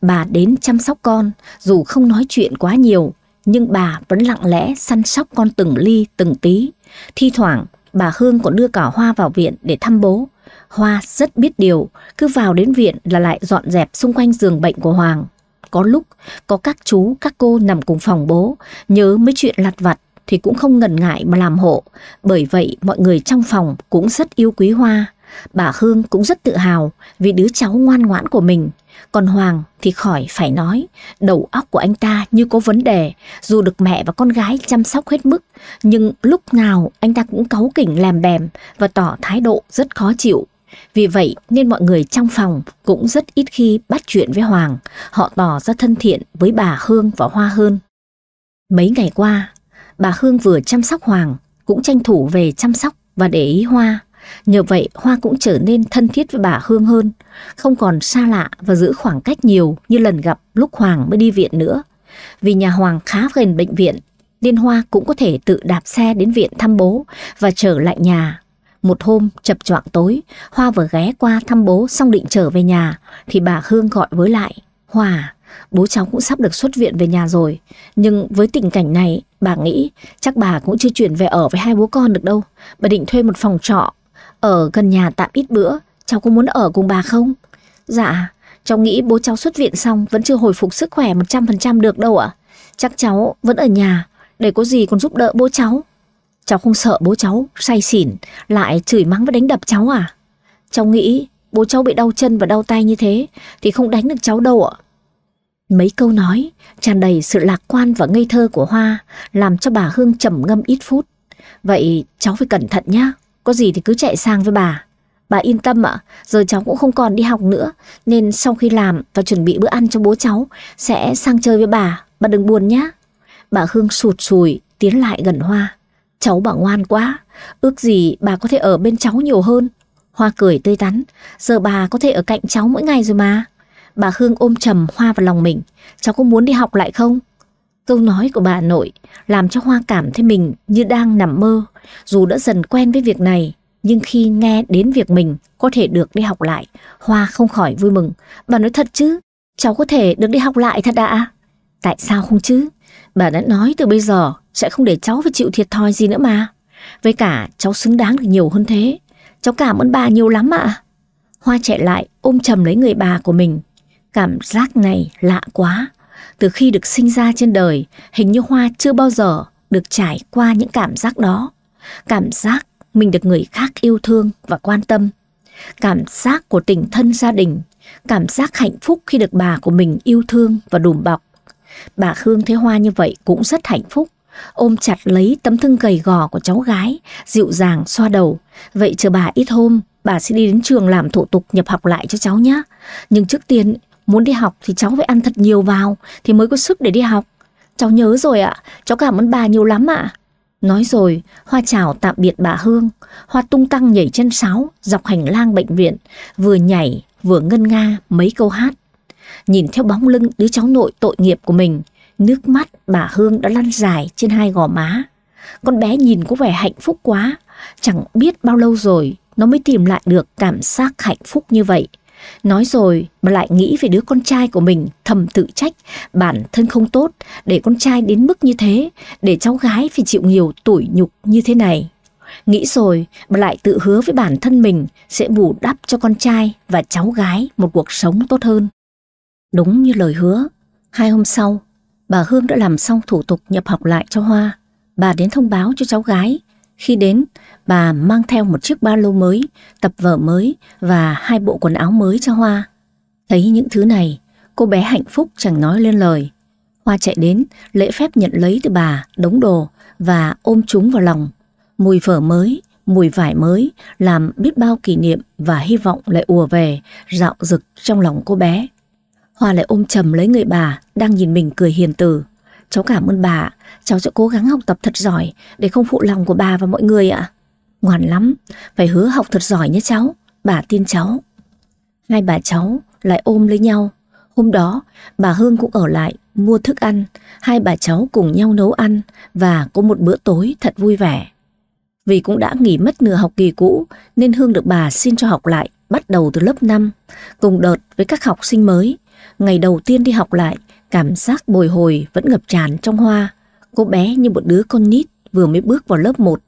Speaker 1: Bà đến chăm sóc con, dù không nói chuyện quá nhiều, nhưng bà vẫn lặng lẽ săn sóc con từng ly từng tí. Thi thoảng, bà Hương còn đưa cả Hoa vào viện để thăm bố. Hoa rất biết điều, cứ vào đến viện là lại dọn dẹp xung quanh giường bệnh của Hoàng có lúc có các chú, các cô nằm cùng phòng bố, nhớ mấy chuyện lặt vặt thì cũng không ngần ngại mà làm hộ. Bởi vậy mọi người trong phòng cũng rất yêu quý Hoa. Bà Hương cũng rất tự hào vì đứa cháu ngoan ngoãn của mình. Còn Hoàng thì khỏi phải nói, đầu óc của anh ta như có vấn đề, dù được mẹ và con gái chăm sóc hết mức, nhưng lúc nào anh ta cũng cáu kỉnh làm bèm và tỏ thái độ rất khó chịu. Vì vậy nên mọi người trong phòng cũng rất ít khi bắt chuyện với Hoàng, họ tỏ ra thân thiện với bà Hương và Hoa hơn. Mấy ngày qua, bà Hương vừa chăm sóc Hoàng, cũng tranh thủ về chăm sóc và để ý Hoa. Nhờ vậy Hoa cũng trở nên thân thiết với bà Hương hơn, không còn xa lạ và giữ khoảng cách nhiều như lần gặp lúc Hoàng mới đi viện nữa. Vì nhà Hoàng khá gần bệnh viện, nên Hoa cũng có thể tự đạp xe đến viện thăm bố và trở lại nhà một hôm chập choạng tối, Hoa vừa ghé qua thăm bố xong định trở về nhà thì bà Hương gọi với lại, "Hoa, bố cháu cũng sắp được xuất viện về nhà rồi, nhưng với tình cảnh này, bà nghĩ chắc bà cũng chưa chuyển về ở với hai bố con được đâu. Bà định thuê một phòng trọ ở gần nhà tạm ít bữa, cháu có muốn ở cùng bà không?" "Dạ, cháu nghĩ bố cháu xuất viện xong vẫn chưa hồi phục sức khỏe 100% được đâu ạ. Chắc cháu vẫn ở nhà, để có gì còn giúp đỡ bố cháu." Cháu không sợ bố cháu say xỉn lại chửi mắng và đánh đập cháu à? Cháu nghĩ bố cháu bị đau chân và đau tay như thế thì không đánh được cháu đâu ạ. Mấy câu nói tràn đầy sự lạc quan và ngây thơ của Hoa làm cho bà Hương trầm ngâm ít phút. Vậy cháu phải cẩn thận nhá, có gì thì cứ chạy sang với bà. Bà yên tâm ạ, giờ cháu cũng không còn đi học nữa nên sau khi làm và chuẩn bị bữa ăn cho bố cháu sẽ sang chơi với bà, bà đừng buồn nhá. Bà Hương sụt sùi tiến lại gần Hoa. Cháu bà ngoan quá, ước gì bà có thể ở bên cháu nhiều hơn. Hoa cười tươi tắn, giờ bà có thể ở cạnh cháu mỗi ngày rồi mà. Bà Hương ôm trầm Hoa vào lòng mình, cháu có muốn đi học lại không? Câu nói của bà nội làm cho Hoa cảm thấy mình như đang nằm mơ. Dù đã dần quen với việc này, nhưng khi nghe đến việc mình có thể được đi học lại, Hoa không khỏi vui mừng. Bà nói thật chứ, cháu có thể được đi học lại thật đã. Tại sao không chứ? Bà đã nói từ bây giờ sẽ không để cháu phải chịu thiệt thòi gì nữa mà Với cả cháu xứng đáng được nhiều hơn thế Cháu cảm ơn bà nhiều lắm ạ Hoa chạy lại ôm chầm lấy người bà của mình Cảm giác này lạ quá Từ khi được sinh ra trên đời Hình như Hoa chưa bao giờ được trải qua những cảm giác đó Cảm giác mình được người khác yêu thương và quan tâm Cảm giác của tình thân gia đình Cảm giác hạnh phúc khi được bà của mình yêu thương và đùm bọc Bà Hương thấy Hoa như vậy cũng rất hạnh phúc Ôm chặt lấy tấm thân gầy gò của cháu gái, dịu dàng xoa đầu. Vậy chờ bà ít hôm, bà sẽ đi đến trường làm thủ tục nhập học lại cho cháu nhé. Nhưng trước tiên, muốn đi học thì cháu phải ăn thật nhiều vào thì mới có sức để đi học. Cháu nhớ rồi ạ, cháu cảm ơn bà nhiều lắm ạ. Nói rồi, Hoa chào tạm biệt bà Hương. Hoa tung tăng nhảy chân sáo dọc hành lang bệnh viện, vừa nhảy vừa ngân nga mấy câu hát. Nhìn theo bóng lưng đứa cháu nội tội nghiệp của mình, Nước mắt bà Hương đã lăn dài trên hai gò má. Con bé nhìn có vẻ hạnh phúc quá, chẳng biết bao lâu rồi nó mới tìm lại được cảm giác hạnh phúc như vậy. Nói rồi bà lại nghĩ về đứa con trai của mình thầm tự trách bản thân không tốt để con trai đến mức như thế, để cháu gái phải chịu nhiều tủi nhục như thế này. Nghĩ rồi bà lại tự hứa với bản thân mình sẽ bù đắp cho con trai và cháu gái một cuộc sống tốt hơn. Đúng như lời hứa, hai hôm sau bà Hương đã làm xong thủ tục nhập học lại cho Hoa. Bà đến thông báo cho cháu gái. Khi đến, bà mang theo một chiếc ba lô mới, tập vở mới và hai bộ quần áo mới cho Hoa. Thấy những thứ này, cô bé hạnh phúc chẳng nói lên lời. Hoa chạy đến, lễ phép nhận lấy từ bà đống đồ và ôm chúng vào lòng. Mùi vở mới, mùi vải mới làm biết bao kỷ niệm và hy vọng lại ùa về, dạo rực trong lòng cô bé. Hoa lại ôm chầm lấy người bà Đang nhìn mình cười hiền từ Cháu cảm ơn bà Cháu sẽ cố gắng học tập thật giỏi Để không phụ lòng của bà và mọi người ạ à. Ngoan lắm Phải hứa học thật giỏi nhé cháu Bà tin cháu Hai bà cháu lại ôm lấy nhau Hôm đó bà Hương cũng ở lại Mua thức ăn Hai bà cháu cùng nhau nấu ăn Và có một bữa tối thật vui vẻ Vì cũng đã nghỉ mất nửa học kỳ cũ Nên Hương được bà xin cho học lại Bắt đầu từ lớp 5 Cùng đợt với các học sinh mới Ngày đầu tiên đi học lại, cảm giác bồi hồi vẫn ngập tràn trong hoa. Cô bé như một đứa con nít vừa mới bước vào lớp 1.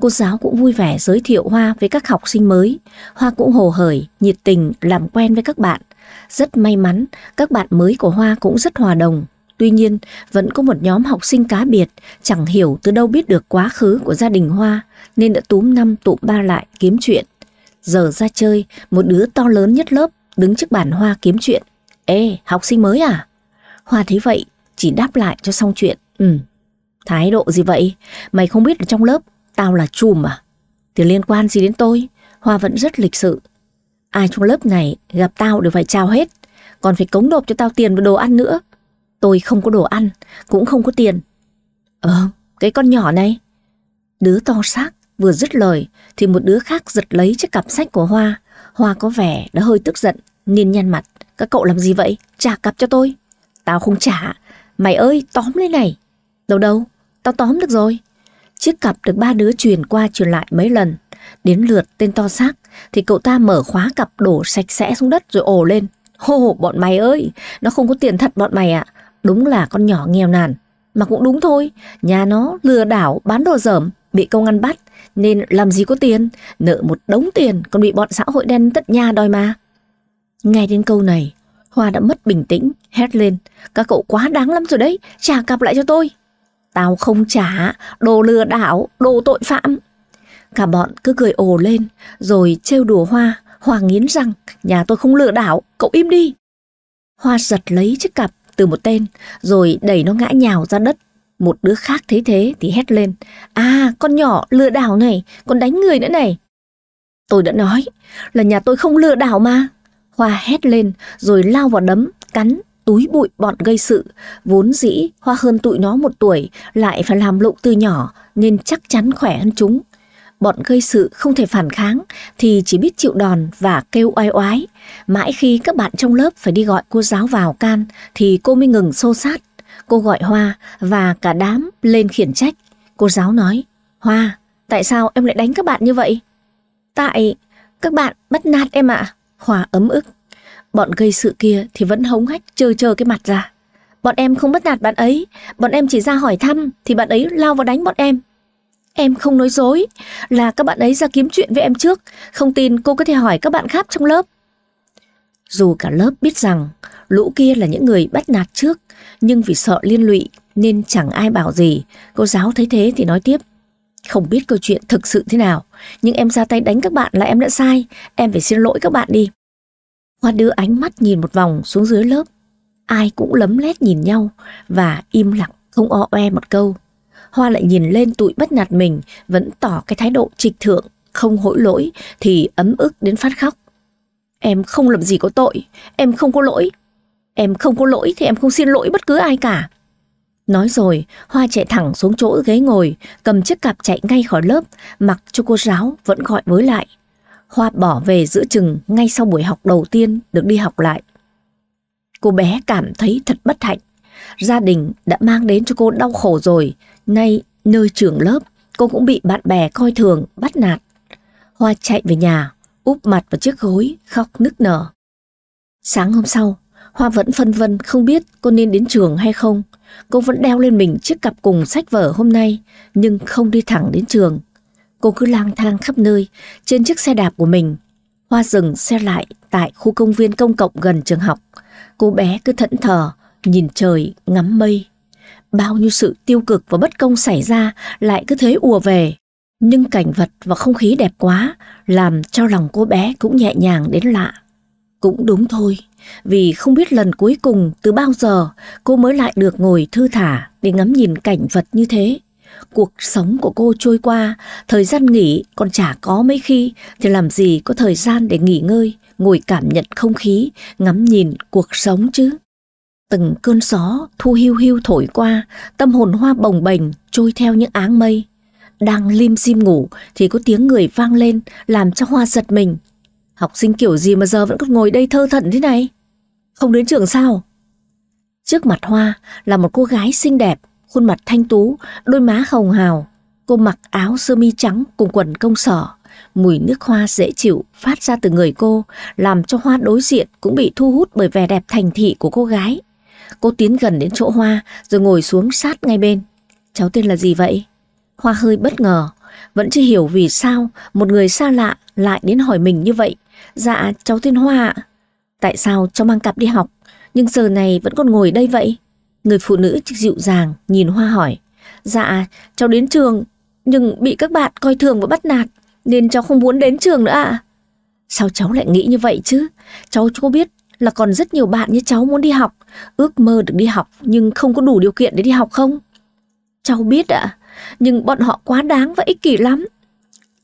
Speaker 1: Cô giáo cũng vui vẻ giới thiệu Hoa với các học sinh mới. Hoa cũng hồ hởi, nhiệt tình, làm quen với các bạn. Rất may mắn, các bạn mới của Hoa cũng rất hòa đồng. Tuy nhiên, vẫn có một nhóm học sinh cá biệt chẳng hiểu từ đâu biết được quá khứ của gia đình Hoa nên đã túm năm tụm ba lại kiếm chuyện. Giờ ra chơi, một đứa to lớn nhất lớp đứng trước bàn Hoa kiếm chuyện Ê, học sinh mới à? Hoa thấy vậy, chỉ đáp lại cho xong chuyện. Ừ, thái độ gì vậy? Mày không biết ở trong lớp, tao là chùm à? Thì liên quan gì đến tôi? Hoa vẫn rất lịch sự. Ai trong lớp này gặp tao đều phải chào hết, còn phải cống nộp cho tao tiền và đồ ăn nữa. Tôi không có đồ ăn, cũng không có tiền. Ờ, cái con nhỏ này. Đứa to xác vừa dứt lời thì một đứa khác giật lấy chiếc cặp sách của Hoa. Hoa có vẻ đã hơi tức giận, nên nhăn mặt. Các cậu làm gì vậy? Trả cặp cho tôi. Tao không trả. Mày ơi, tóm lấy này. Đâu đâu, tao tóm được rồi. Chiếc cặp được ba đứa truyền qua truyền lại mấy lần. Đến lượt tên to xác thì cậu ta mở khóa cặp đổ sạch sẽ xuống đất rồi ồ lên. Hô, bọn mày ơi, nó không có tiền thật bọn mày ạ. À. Đúng là con nhỏ nghèo nàn. Mà cũng đúng thôi, nhà nó lừa đảo bán đồ dởm, bị công an bắt, nên làm gì có tiền, nợ một đống tiền còn bị bọn xã hội đen tất nhà đòi mà. Nghe đến câu này, Hoa đã mất bình tĩnh, hét lên. Các cậu quá đáng lắm rồi đấy, trả cặp lại cho tôi. Tao không trả, đồ lừa đảo, đồ tội phạm. Cả bọn cứ cười ồ lên, rồi trêu đùa Hoa. Hoa nghiến rằng, nhà tôi không lừa đảo, cậu im đi. Hoa giật lấy chiếc cặp từ một tên, rồi đẩy nó ngã nhào ra đất. Một đứa khác thấy thế thì hét lên. À, con nhỏ lừa đảo này, còn đánh người nữa này. Tôi đã nói là nhà tôi không lừa đảo mà. Hoa hét lên rồi lao vào đấm, cắn, túi bụi bọn gây sự. Vốn dĩ Hoa hơn tụi nó một tuổi lại phải làm lụng từ nhỏ nên chắc chắn khỏe hơn chúng. Bọn gây sự không thể phản kháng thì chỉ biết chịu đòn và kêu oai oái. Mãi khi các bạn trong lớp phải đi gọi cô giáo vào can thì cô mới ngừng xô sát. Cô gọi Hoa và cả đám lên khiển trách. Cô giáo nói, Hoa, tại sao em lại đánh các bạn như vậy? Tại các bạn bắt nạt em ạ. À? Hòa ấm ức. Bọn gây sự kia thì vẫn hống hách chờ chờ cái mặt ra. Bọn em không bắt nạt bạn ấy, bọn em chỉ ra hỏi thăm thì bạn ấy lao vào đánh bọn em. Em không nói dối, là các bạn ấy ra kiếm chuyện với em trước, không tin cô có thể hỏi các bạn khác trong lớp. Dù cả lớp biết rằng lũ kia là những người bắt nạt trước, nhưng vì sợ liên lụy nên chẳng ai bảo gì. Cô giáo thấy thế thì nói tiếp không biết câu chuyện thực sự thế nào, nhưng em ra tay đánh các bạn là em đã sai, em phải xin lỗi các bạn đi. Hoa đưa ánh mắt nhìn một vòng xuống dưới lớp, ai cũng lấm lét nhìn nhau và im lặng không o oe một câu. Hoa lại nhìn lên tụi bất nạt mình, vẫn tỏ cái thái độ trịch thượng, không hối lỗi thì ấm ức đến phát khóc. Em không làm gì có tội, em không có lỗi. Em không có lỗi thì em không xin lỗi bất cứ ai cả. Nói rồi, Hoa chạy thẳng xuống chỗ ghế ngồi, cầm chiếc cặp chạy ngay khỏi lớp, mặc cho cô giáo vẫn gọi với lại. Hoa bỏ về giữa chừng ngay sau buổi học đầu tiên được đi học lại. Cô bé cảm thấy thật bất hạnh. Gia đình đã mang đến cho cô đau khổ rồi, nay nơi trường lớp cô cũng bị bạn bè coi thường, bắt nạt. Hoa chạy về nhà, úp mặt vào chiếc gối, khóc nức nở. Sáng hôm sau, Hoa vẫn phân vân không biết cô nên đến trường hay không. Cô vẫn đeo lên mình chiếc cặp cùng sách vở hôm nay, nhưng không đi thẳng đến trường. Cô cứ lang thang khắp nơi, trên chiếc xe đạp của mình. Hoa dừng xe lại tại khu công viên công cộng gần trường học. Cô bé cứ thẫn thờ, nhìn trời, ngắm mây. Bao nhiêu sự tiêu cực và bất công xảy ra lại cứ thế ùa về. Nhưng cảnh vật và không khí đẹp quá, làm cho lòng cô bé cũng nhẹ nhàng đến lạ. Cũng đúng thôi vì không biết lần cuối cùng từ bao giờ cô mới lại được ngồi thư thả để ngắm nhìn cảnh vật như thế. Cuộc sống của cô trôi qua, thời gian nghỉ còn chả có mấy khi thì làm gì có thời gian để nghỉ ngơi, ngồi cảm nhận không khí, ngắm nhìn cuộc sống chứ. Từng cơn gió thu hiu hiu thổi qua, tâm hồn hoa bồng bềnh trôi theo những áng mây. Đang lim dim ngủ thì có tiếng người vang lên làm cho hoa giật mình. Học sinh kiểu gì mà giờ vẫn còn ngồi đây thơ thẩn thế này? Không đến trường sao? Trước mặt Hoa là một cô gái xinh đẹp, khuôn mặt thanh tú, đôi má hồng hào. Cô mặc áo sơ mi trắng cùng quần công sở. Mùi nước hoa dễ chịu phát ra từ người cô, làm cho Hoa đối diện cũng bị thu hút bởi vẻ đẹp thành thị của cô gái. Cô tiến gần đến chỗ Hoa rồi ngồi xuống sát ngay bên. Cháu tên là gì vậy? Hoa hơi bất ngờ, vẫn chưa hiểu vì sao một người xa lạ lại đến hỏi mình như vậy. Dạ cháu tên Hoa ạ. Tại sao cháu mang cặp đi học nhưng giờ này vẫn còn ngồi đây vậy? Người phụ nữ dịu dàng nhìn Hoa hỏi. Dạ cháu đến trường nhưng bị các bạn coi thường và bắt nạt nên cháu không muốn đến trường nữa ạ. Sao cháu lại nghĩ như vậy chứ? Cháu có biết là còn rất nhiều bạn như cháu muốn đi học, ước mơ được đi học nhưng không có đủ điều kiện để đi học không? Cháu biết ạ, nhưng bọn họ quá đáng và ích kỷ lắm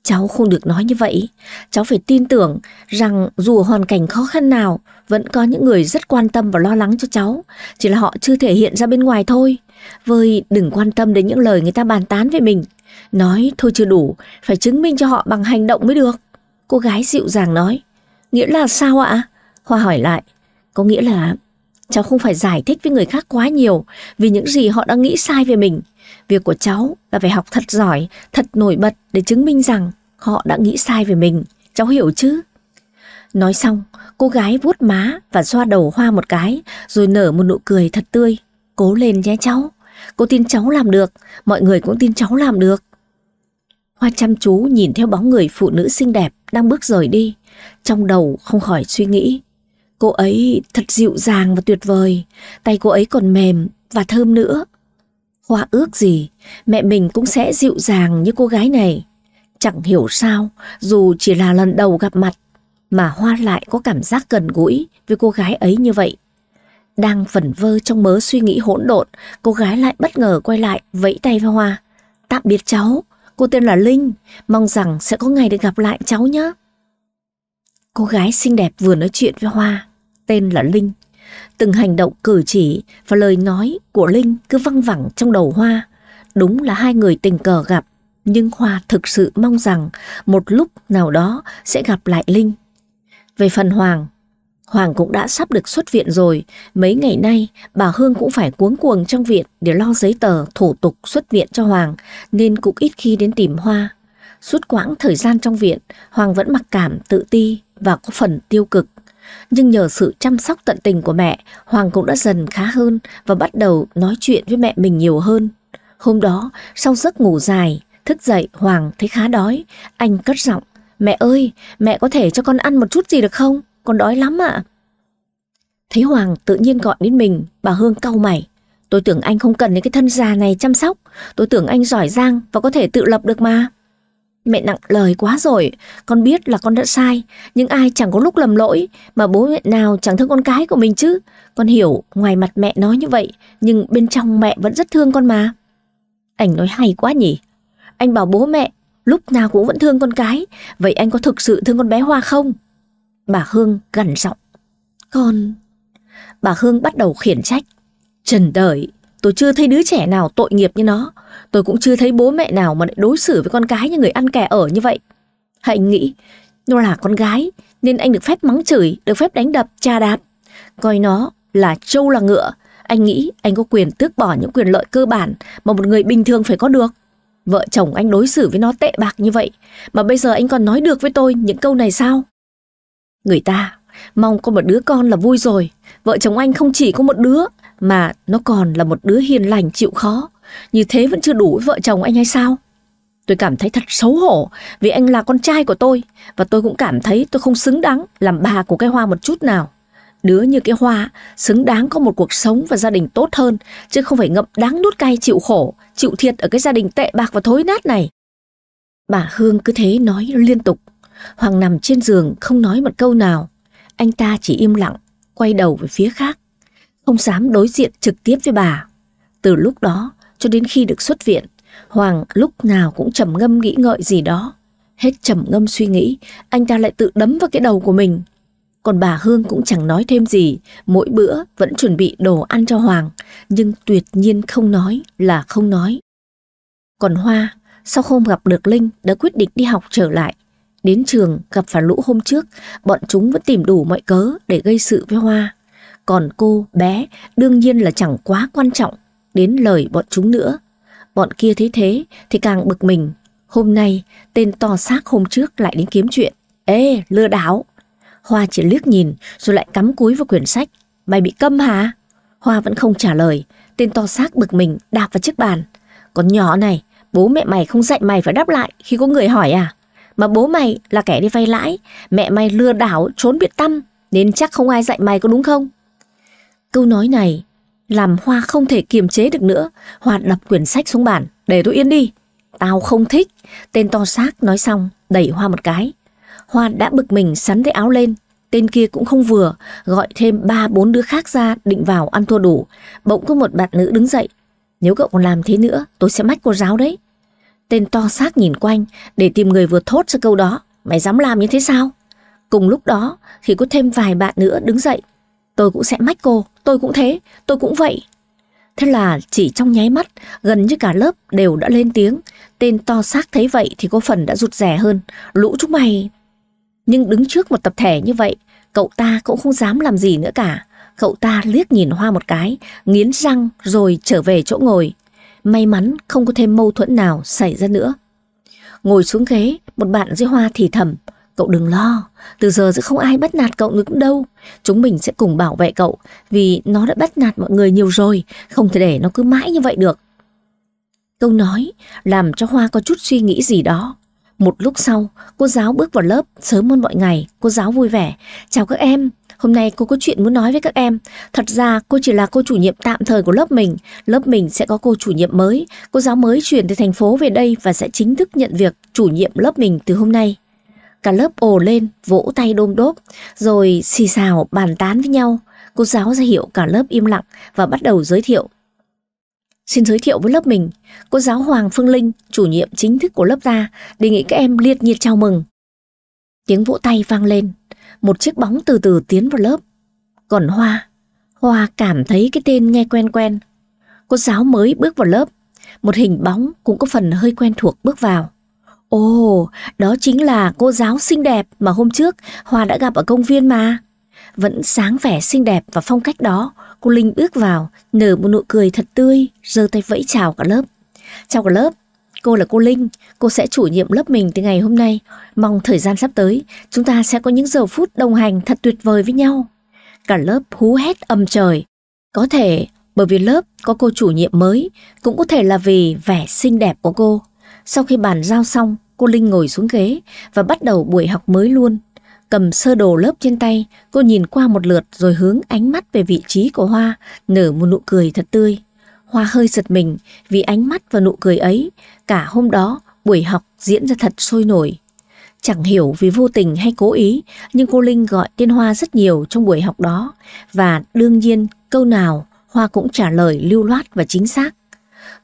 Speaker 1: cháu không được nói như vậy cháu phải tin tưởng rằng dù hoàn cảnh khó khăn nào vẫn có những người rất quan tâm và lo lắng cho cháu chỉ là họ chưa thể hiện ra bên ngoài thôi vơi đừng quan tâm đến những lời người ta bàn tán về mình nói thôi chưa đủ phải chứng minh cho họ bằng hành động mới được cô gái dịu dàng nói nghĩa là sao ạ hoa hỏi lại có nghĩa là cháu không phải giải thích với người khác quá nhiều vì những gì họ đã nghĩ sai về mình Việc của cháu là phải học thật giỏi, thật nổi bật để chứng minh rằng họ đã nghĩ sai về mình. Cháu hiểu chứ? Nói xong, cô gái vuốt má và xoa đầu hoa một cái rồi nở một nụ cười thật tươi. Cố lên nhé cháu. Cô tin cháu làm được, mọi người cũng tin cháu làm được. Hoa chăm chú nhìn theo bóng người phụ nữ xinh đẹp đang bước rời đi. Trong đầu không khỏi suy nghĩ. Cô ấy thật dịu dàng và tuyệt vời, tay cô ấy còn mềm và thơm nữa. Hoa ước gì, mẹ mình cũng sẽ dịu dàng như cô gái này. Chẳng hiểu sao, dù chỉ là lần đầu gặp mặt, mà Hoa lại có cảm giác gần gũi với cô gái ấy như vậy. Đang vẩn vơ trong mớ suy nghĩ hỗn độn, cô gái lại bất ngờ quay lại, vẫy tay với Hoa. Tạm biệt cháu, cô tên là Linh, mong rằng sẽ có ngày được gặp lại cháu nhé. Cô gái xinh đẹp vừa nói chuyện với Hoa, tên là Linh, từng hành động cử chỉ và lời nói của Linh cứ văng vẳng trong đầu Hoa. Đúng là hai người tình cờ gặp, nhưng Hoa thực sự mong rằng một lúc nào đó sẽ gặp lại Linh. Về phần Hoàng, Hoàng cũng đã sắp được xuất viện rồi, mấy ngày nay bà Hương cũng phải cuống cuồng trong viện để lo giấy tờ thủ tục xuất viện cho Hoàng nên cũng ít khi đến tìm Hoa. Suốt quãng thời gian trong viện, Hoàng vẫn mặc cảm tự ti và có phần tiêu cực nhưng nhờ sự chăm sóc tận tình của mẹ, Hoàng cũng đã dần khá hơn và bắt đầu nói chuyện với mẹ mình nhiều hơn. Hôm đó, sau giấc ngủ dài, thức dậy Hoàng thấy khá đói, anh cất giọng, mẹ ơi, mẹ có thể cho con ăn một chút gì được không? Con đói lắm ạ. Thấy Hoàng tự nhiên gọi đến mình, bà Hương cau mày. Tôi tưởng anh không cần đến cái thân già này chăm sóc, tôi tưởng anh giỏi giang và có thể tự lập được mà. Mẹ nặng lời quá rồi, con biết là con đã sai, nhưng ai chẳng có lúc lầm lỗi, mà bố mẹ nào chẳng thương con cái của mình chứ. Con hiểu, ngoài mặt mẹ nói như vậy, nhưng bên trong mẹ vẫn rất thương con mà. Anh nói hay quá nhỉ. Anh bảo bố mẹ, lúc nào cũng vẫn thương con cái, vậy anh có thực sự thương con bé Hoa không? Bà Hương gằn giọng. Con... Bà Hương bắt đầu khiển trách. Trần đời, Tôi chưa thấy đứa trẻ nào tội nghiệp như nó. Tôi cũng chưa thấy bố mẹ nào mà lại đối xử với con cái như người ăn kẻ ở như vậy. Hãy nghĩ, nó là con gái, nên anh được phép mắng chửi, được phép đánh đập, tra đạp. Coi nó là trâu là ngựa. Anh nghĩ anh có quyền tước bỏ những quyền lợi cơ bản mà một người bình thường phải có được. Vợ chồng anh đối xử với nó tệ bạc như vậy Mà bây giờ anh còn nói được với tôi những câu này sao Người ta Mong có một đứa con là vui rồi Vợ chồng anh không chỉ có một đứa mà nó còn là một đứa hiền lành chịu khó. Như thế vẫn chưa đủ với vợ chồng anh hay sao? Tôi cảm thấy thật xấu hổ vì anh là con trai của tôi và tôi cũng cảm thấy tôi không xứng đáng làm bà của cái hoa một chút nào. Đứa như cái hoa xứng đáng có một cuộc sống và gia đình tốt hơn chứ không phải ngậm đáng nuốt cay chịu khổ, chịu thiệt ở cái gia đình tệ bạc và thối nát này. Bà Hương cứ thế nói liên tục. Hoàng nằm trên giường không nói một câu nào. Anh ta chỉ im lặng, quay đầu về phía khác không dám đối diện trực tiếp với bà. Từ lúc đó cho đến khi được xuất viện, Hoàng lúc nào cũng trầm ngâm nghĩ ngợi gì đó. Hết trầm ngâm suy nghĩ, anh ta lại tự đấm vào cái đầu của mình. Còn bà Hương cũng chẳng nói thêm gì, mỗi bữa vẫn chuẩn bị đồ ăn cho Hoàng, nhưng tuyệt nhiên không nói là không nói. Còn Hoa, sau không gặp được Linh đã quyết định đi học trở lại. Đến trường gặp phản lũ hôm trước, bọn chúng vẫn tìm đủ mọi cớ để gây sự với Hoa. Còn cô, bé, đương nhiên là chẳng quá quan trọng đến lời bọn chúng nữa. Bọn kia thấy thế thì càng bực mình. Hôm nay, tên to xác hôm trước lại đến kiếm chuyện. Ê, lừa đảo! Hoa chỉ liếc nhìn rồi lại cắm cúi vào quyển sách. Mày bị câm hả? Hoa vẫn không trả lời. Tên to xác bực mình đạp vào chiếc bàn. Còn nhỏ này, bố mẹ mày không dạy mày phải đáp lại khi có người hỏi à? Mà bố mày là kẻ đi vay lãi, mẹ mày lừa đảo trốn biệt tâm, nên chắc không ai dạy mày có đúng không? Câu nói này làm Hoa không thể kiềm chế được nữa. Hoa đập quyển sách xuống bàn, để tôi yên đi. Tao không thích. Tên to xác nói xong, đẩy Hoa một cái. Hoa đã bực mình sắn tay áo lên. Tên kia cũng không vừa, gọi thêm ba bốn đứa khác ra định vào ăn thua đủ. Bỗng có một bạn nữ đứng dậy. Nếu cậu còn làm thế nữa, tôi sẽ mách cô giáo đấy. Tên to xác nhìn quanh để tìm người vừa thốt ra câu đó. Mày dám làm như thế sao? Cùng lúc đó, thì có thêm vài bạn nữa đứng dậy tôi cũng sẽ mách cô, tôi cũng thế, tôi cũng vậy. Thế là chỉ trong nháy mắt, gần như cả lớp đều đã lên tiếng. Tên to xác thấy vậy thì có phần đã rụt rè hơn. Lũ chúng mày... Nhưng đứng trước một tập thể như vậy, cậu ta cũng không dám làm gì nữa cả. Cậu ta liếc nhìn Hoa một cái, nghiến răng rồi trở về chỗ ngồi. May mắn không có thêm mâu thuẫn nào xảy ra nữa. Ngồi xuống ghế, một bạn dưới Hoa thì thầm. Cậu đừng lo, từ giờ sẽ không ai bắt nạt cậu nữa cũng đâu. Chúng mình sẽ cùng bảo vệ cậu, vì nó đã bắt nạt mọi người nhiều rồi, không thể để nó cứ mãi như vậy được. Câu nói làm cho Hoa có chút suy nghĩ gì đó. Một lúc sau, cô giáo bước vào lớp sớm hơn mọi ngày, cô giáo vui vẻ. Chào các em, hôm nay cô có chuyện muốn nói với các em. Thật ra cô chỉ là cô chủ nhiệm tạm thời của lớp mình. Lớp mình sẽ có cô chủ nhiệm mới, cô giáo mới chuyển từ thành phố về đây và sẽ chính thức nhận việc chủ nhiệm lớp mình từ hôm nay. Cả lớp ồ lên, vỗ tay đôm đốp, rồi xì xào bàn tán với nhau. Cô giáo ra hiệu cả lớp im lặng và bắt đầu giới thiệu. Xin giới thiệu với lớp mình, cô giáo Hoàng Phương Linh, chủ nhiệm chính thức của lớp ta, đề nghị các em liệt nhiệt chào mừng. Tiếng vỗ tay vang lên, một chiếc bóng từ từ tiến vào lớp. Còn Hoa, Hoa cảm thấy cái tên nghe quen quen. Cô giáo mới bước vào lớp, một hình bóng cũng có phần hơi quen thuộc bước vào. Ồ, đó chính là cô giáo xinh đẹp mà hôm trước Hoa đã gặp ở công viên mà. Vẫn sáng vẻ xinh đẹp và phong cách đó, cô Linh bước vào, nở một nụ cười thật tươi, giơ tay vẫy chào cả lớp. Chào cả lớp, cô là cô Linh, cô sẽ chủ nhiệm lớp mình từ ngày hôm nay. Mong thời gian sắp tới, chúng ta sẽ có những giờ phút đồng hành thật tuyệt vời với nhau. Cả lớp hú hét âm trời. Có thể bởi vì lớp có cô chủ nhiệm mới, cũng có thể là vì vẻ xinh đẹp của cô. Sau khi bàn giao xong, Cô Linh ngồi xuống ghế và bắt đầu buổi học mới luôn. Cầm sơ đồ lớp trên tay, cô nhìn qua một lượt rồi hướng ánh mắt về vị trí của Hoa, nở một nụ cười thật tươi. Hoa hơi giật mình vì ánh mắt và nụ cười ấy. Cả hôm đó, buổi học diễn ra thật sôi nổi. Chẳng hiểu vì vô tình hay cố ý, nhưng cô Linh gọi tên Hoa rất nhiều trong buổi học đó. Và đương nhiên, câu nào Hoa cũng trả lời lưu loát và chính xác.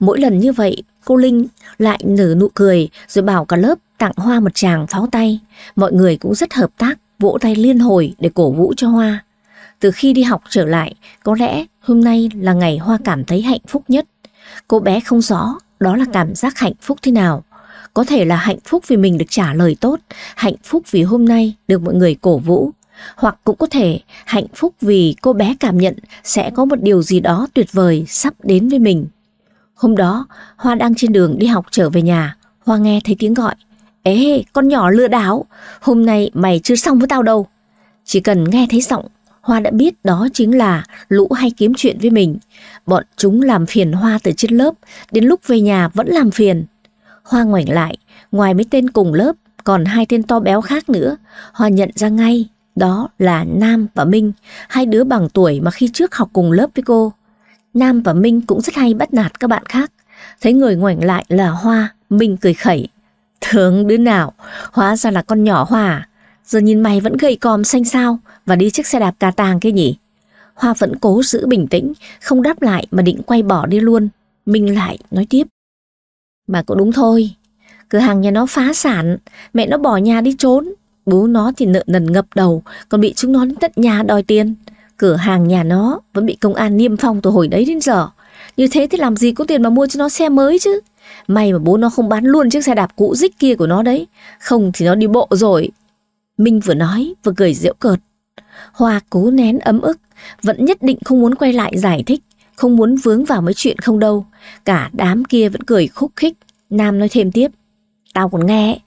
Speaker 1: Mỗi lần như vậy, Cô Linh lại nở nụ cười rồi bảo cả lớp tặng Hoa một chàng pháo tay. Mọi người cũng rất hợp tác, vỗ tay liên hồi để cổ vũ cho Hoa. Từ khi đi học trở lại, có lẽ hôm nay là ngày Hoa cảm thấy hạnh phúc nhất. Cô bé không rõ đó là cảm giác hạnh phúc thế nào. Có thể là hạnh phúc vì mình được trả lời tốt, hạnh phúc vì hôm nay được mọi người cổ vũ. Hoặc cũng có thể hạnh phúc vì cô bé cảm nhận sẽ có một điều gì đó tuyệt vời sắp đến với mình. Hôm đó, Hoa đang trên đường đi học trở về nhà, Hoa nghe thấy tiếng gọi. Ê, con nhỏ lừa đảo, hôm nay mày chưa xong với tao đâu. Chỉ cần nghe thấy giọng, Hoa đã biết đó chính là lũ hay kiếm chuyện với mình. Bọn chúng làm phiền Hoa từ trên lớp, đến lúc về nhà vẫn làm phiền. Hoa ngoảnh lại, ngoài mấy tên cùng lớp, còn hai tên to béo khác nữa. Hoa nhận ra ngay, đó là Nam và Minh, hai đứa bằng tuổi mà khi trước học cùng lớp với cô. Nam và Minh cũng rất hay bắt nạt các bạn khác. Thấy người ngoảnh lại là Hoa, Minh cười khẩy. Thường đứa nào, hóa ra là con nhỏ Hoa à? Giờ nhìn mày vẫn gầy còm xanh sao và đi chiếc xe đạp cà tàng kia nhỉ? Hoa vẫn cố giữ bình tĩnh, không đáp lại mà định quay bỏ đi luôn. Minh lại nói tiếp. Mà cũng đúng thôi, cửa hàng nhà nó phá sản, mẹ nó bỏ nhà đi trốn. Bố nó thì nợ nần ngập đầu, còn bị chúng nó đến tận nhà đòi tiền cửa hàng nhà nó vẫn bị công an niêm phong từ hồi đấy đến giờ. Như thế thì làm gì có tiền mà mua cho nó xe mới chứ. May mà bố nó không bán luôn chiếc xe đạp cũ dích kia của nó đấy. Không thì nó đi bộ rồi. Minh vừa nói vừa cười giễu cợt. Hoa cố nén ấm ức, vẫn nhất định không muốn quay lại giải thích, không muốn vướng vào mấy chuyện không đâu. Cả đám kia vẫn cười khúc khích. Nam nói thêm tiếp. Tao còn nghe,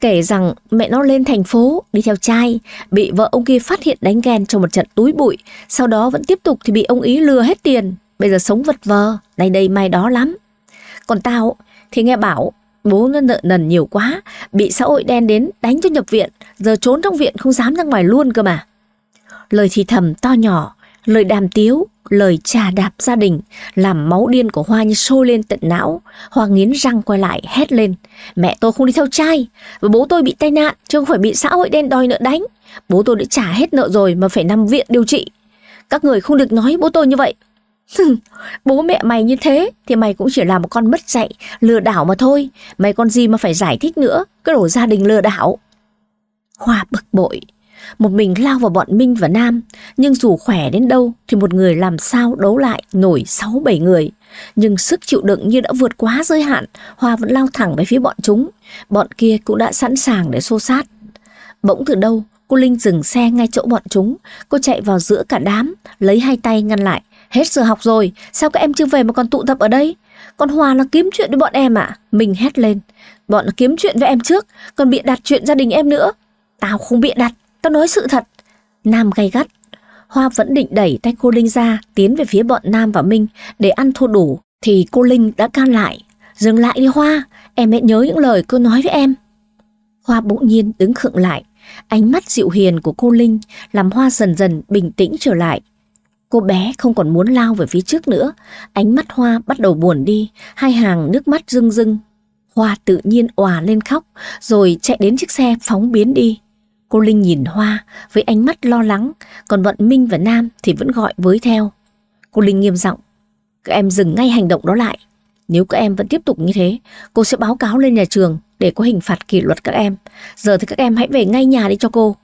Speaker 1: kể rằng mẹ nó lên thành phố đi theo trai, bị vợ ông kia phát hiện đánh ghen trong một trận túi bụi, sau đó vẫn tiếp tục thì bị ông ý lừa hết tiền, bây giờ sống vật vờ, nay đây mai đó lắm. Còn tao thì nghe bảo bố nó nợ nần nhiều quá, bị xã hội đen đến đánh cho nhập viện, giờ trốn trong viện không dám ra ngoài luôn cơ mà. Lời thì thầm to nhỏ, Lời đàm tiếu, lời trà đạp gia đình, làm máu điên của Hoa như sôi lên tận não. Hoa nghiến răng quay lại, hét lên. Mẹ tôi không đi theo trai, và bố tôi bị tai nạn, chứ không phải bị xã hội đen đòi nợ đánh. Bố tôi đã trả hết nợ rồi mà phải nằm viện điều trị. Các người không được nói bố tôi như vậy. bố mẹ mày như thế thì mày cũng chỉ là một con mất dạy, lừa đảo mà thôi. Mày con gì mà phải giải thích nữa, cái đổ gia đình lừa đảo. Hoa bực bội, một mình lao vào bọn Minh và Nam, nhưng dù khỏe đến đâu thì một người làm sao đấu lại nổi 6-7 người. Nhưng sức chịu đựng như đã vượt quá giới hạn, Hoa vẫn lao thẳng về phía bọn chúng. Bọn kia cũng đã sẵn sàng để xô sát. Bỗng từ đâu, cô Linh dừng xe ngay chỗ bọn chúng. Cô chạy vào giữa cả đám, lấy hai tay ngăn lại. Hết giờ học rồi, sao các em chưa về mà còn tụ tập ở đây? Con Hoa nó kiếm chuyện với bọn em ạ. À? Mình hét lên. Bọn nó kiếm chuyện với em trước, còn bịa đặt chuyện gia đình em nữa. Tao không bịa đặt, Tao nói sự thật. Nam gay gắt. Hoa vẫn định đẩy tay cô Linh ra, tiến về phía bọn Nam và Minh để ăn thua đủ. Thì cô Linh đã can lại. Dừng lại đi Hoa, em hãy nhớ những lời cô nói với em. Hoa bỗng nhiên đứng khựng lại. Ánh mắt dịu hiền của cô Linh làm Hoa dần dần bình tĩnh trở lại. Cô bé không còn muốn lao về phía trước nữa. Ánh mắt Hoa bắt đầu buồn đi, hai hàng nước mắt rưng rưng. Hoa tự nhiên òa lên khóc, rồi chạy đến chiếc xe phóng biến đi. Cô Linh nhìn Hoa với ánh mắt lo lắng, còn bọn Minh và Nam thì vẫn gọi với theo. Cô Linh nghiêm giọng, các em dừng ngay hành động đó lại. Nếu các em vẫn tiếp tục như thế, cô sẽ báo cáo lên nhà trường để có hình phạt kỷ luật các em. Giờ thì các em hãy về ngay nhà đi cho cô.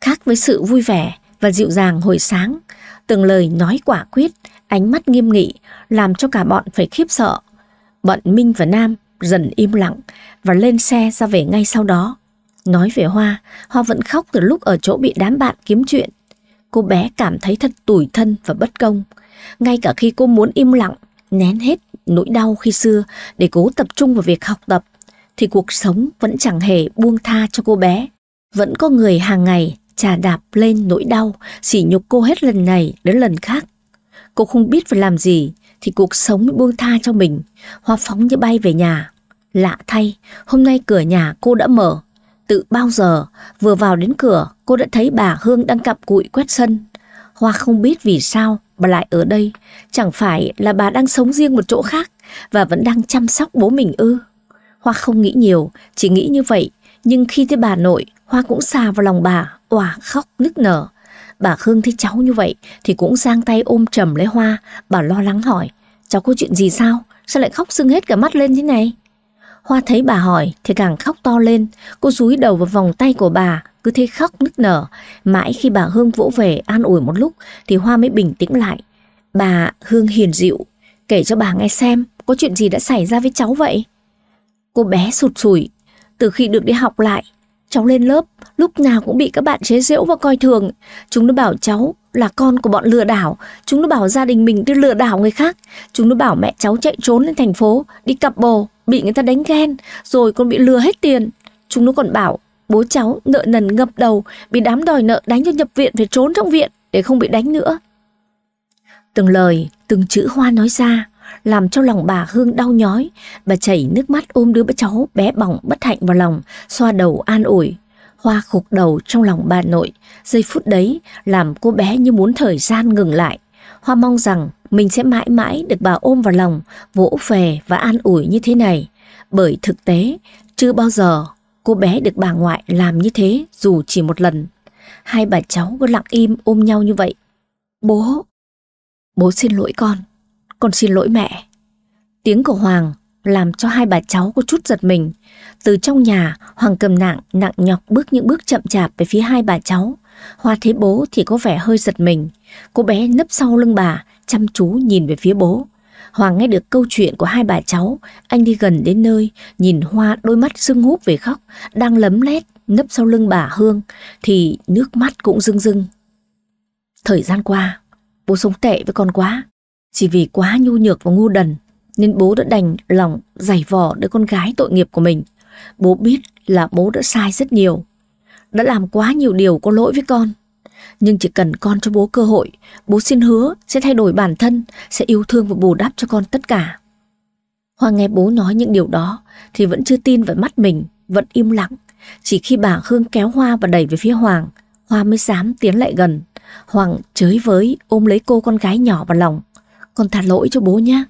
Speaker 1: Khác với sự vui vẻ và dịu dàng hồi sáng, từng lời nói quả quyết, ánh mắt nghiêm nghị làm cho cả bọn phải khiếp sợ. Bọn Minh và Nam dần im lặng và lên xe ra về ngay sau đó. Nói về Hoa, Hoa vẫn khóc từ lúc ở chỗ bị đám bạn kiếm chuyện. Cô bé cảm thấy thật tủi thân và bất công. Ngay cả khi cô muốn im lặng, nén hết nỗi đau khi xưa để cố tập trung vào việc học tập, thì cuộc sống vẫn chẳng hề buông tha cho cô bé. Vẫn có người hàng ngày trà đạp lên nỗi đau, sỉ nhục cô hết lần này đến lần khác. Cô không biết phải làm gì thì cuộc sống mới buông tha cho mình. Hoa phóng như bay về nhà. Lạ thay, hôm nay cửa nhà cô đã mở, Tự bao giờ, vừa vào đến cửa, cô đã thấy bà Hương đang cặm cụi quét sân. Hoa không biết vì sao bà lại ở đây, chẳng phải là bà đang sống riêng một chỗ khác và vẫn đang chăm sóc bố mình ư. Hoa không nghĩ nhiều, chỉ nghĩ như vậy, nhưng khi thấy bà nội, Hoa cũng xà vào lòng bà, òa khóc nức nở. Bà Hương thấy cháu như vậy thì cũng giang tay ôm trầm lấy Hoa, bà lo lắng hỏi, cháu có chuyện gì sao, sao lại khóc sưng hết cả mắt lên thế này? Hoa thấy bà hỏi thì càng khóc to lên, cô rúi đầu vào vòng tay của bà, cứ thế khóc nức nở. Mãi khi bà Hương vỗ về an ủi một lúc thì Hoa mới bình tĩnh lại. Bà Hương hiền dịu, kể cho bà nghe xem có chuyện gì đã xảy ra với cháu vậy. Cô bé sụt sùi, từ khi được đi học lại, cháu lên lớp lúc nào cũng bị các bạn chế giễu và coi thường. Chúng nó bảo cháu là con của bọn lừa đảo chúng nó bảo gia đình mình đi lừa đảo người khác chúng nó bảo mẹ cháu chạy trốn lên thành phố đi cặp bồ bị người ta đánh ghen rồi con bị lừa hết tiền chúng nó còn bảo bố cháu nợ nần ngập đầu bị đám đòi nợ đánh cho nhập viện phải trốn trong viện để không bị đánh nữa từng lời từng chữ hoa nói ra làm cho lòng bà hương đau nhói bà chảy nước mắt ôm đứa bé cháu bé bỏng bất hạnh vào lòng xoa đầu an ủi Hoa khục đầu trong lòng bà nội, giây phút đấy làm cô bé như muốn thời gian ngừng lại. Hoa mong rằng mình sẽ mãi mãi được bà ôm vào lòng, vỗ về và an ủi như thế này. Bởi thực tế, chưa bao giờ cô bé được bà ngoại làm như thế dù chỉ một lần. Hai bà cháu cứ lặng im ôm nhau như vậy. Bố! Bố xin lỗi con, con xin lỗi mẹ. Tiếng của Hoàng làm cho hai bà cháu có chút giật mình. Từ trong nhà, Hoàng cầm nạng, nặng nhọc bước những bước chậm chạp về phía hai bà cháu. Hoa thấy bố thì có vẻ hơi giật mình. Cô bé nấp sau lưng bà, chăm chú nhìn về phía bố. Hoàng nghe được câu chuyện của hai bà cháu, anh đi gần đến nơi, nhìn Hoa đôi mắt sưng húp về khóc, đang lấm lét, nấp sau lưng bà Hương, thì nước mắt cũng rưng rưng. Thời gian qua, bố sống tệ với con quá, chỉ vì quá nhu nhược và ngu đần nên bố đã đành lòng giải vò đứa con gái tội nghiệp của mình. Bố biết là bố đã sai rất nhiều, đã làm quá nhiều điều có lỗi với con. Nhưng chỉ cần con cho bố cơ hội, bố xin hứa sẽ thay đổi bản thân, sẽ yêu thương và bù đắp cho con tất cả. Hoàng nghe bố nói những điều đó thì vẫn chưa tin vào mắt mình, vẫn im lặng. Chỉ khi bà Hương kéo Hoa và đẩy về phía Hoàng, Hoa mới dám tiến lại gần. Hoàng chới với ôm lấy cô con gái nhỏ vào lòng. Con thả lỗi cho bố nhé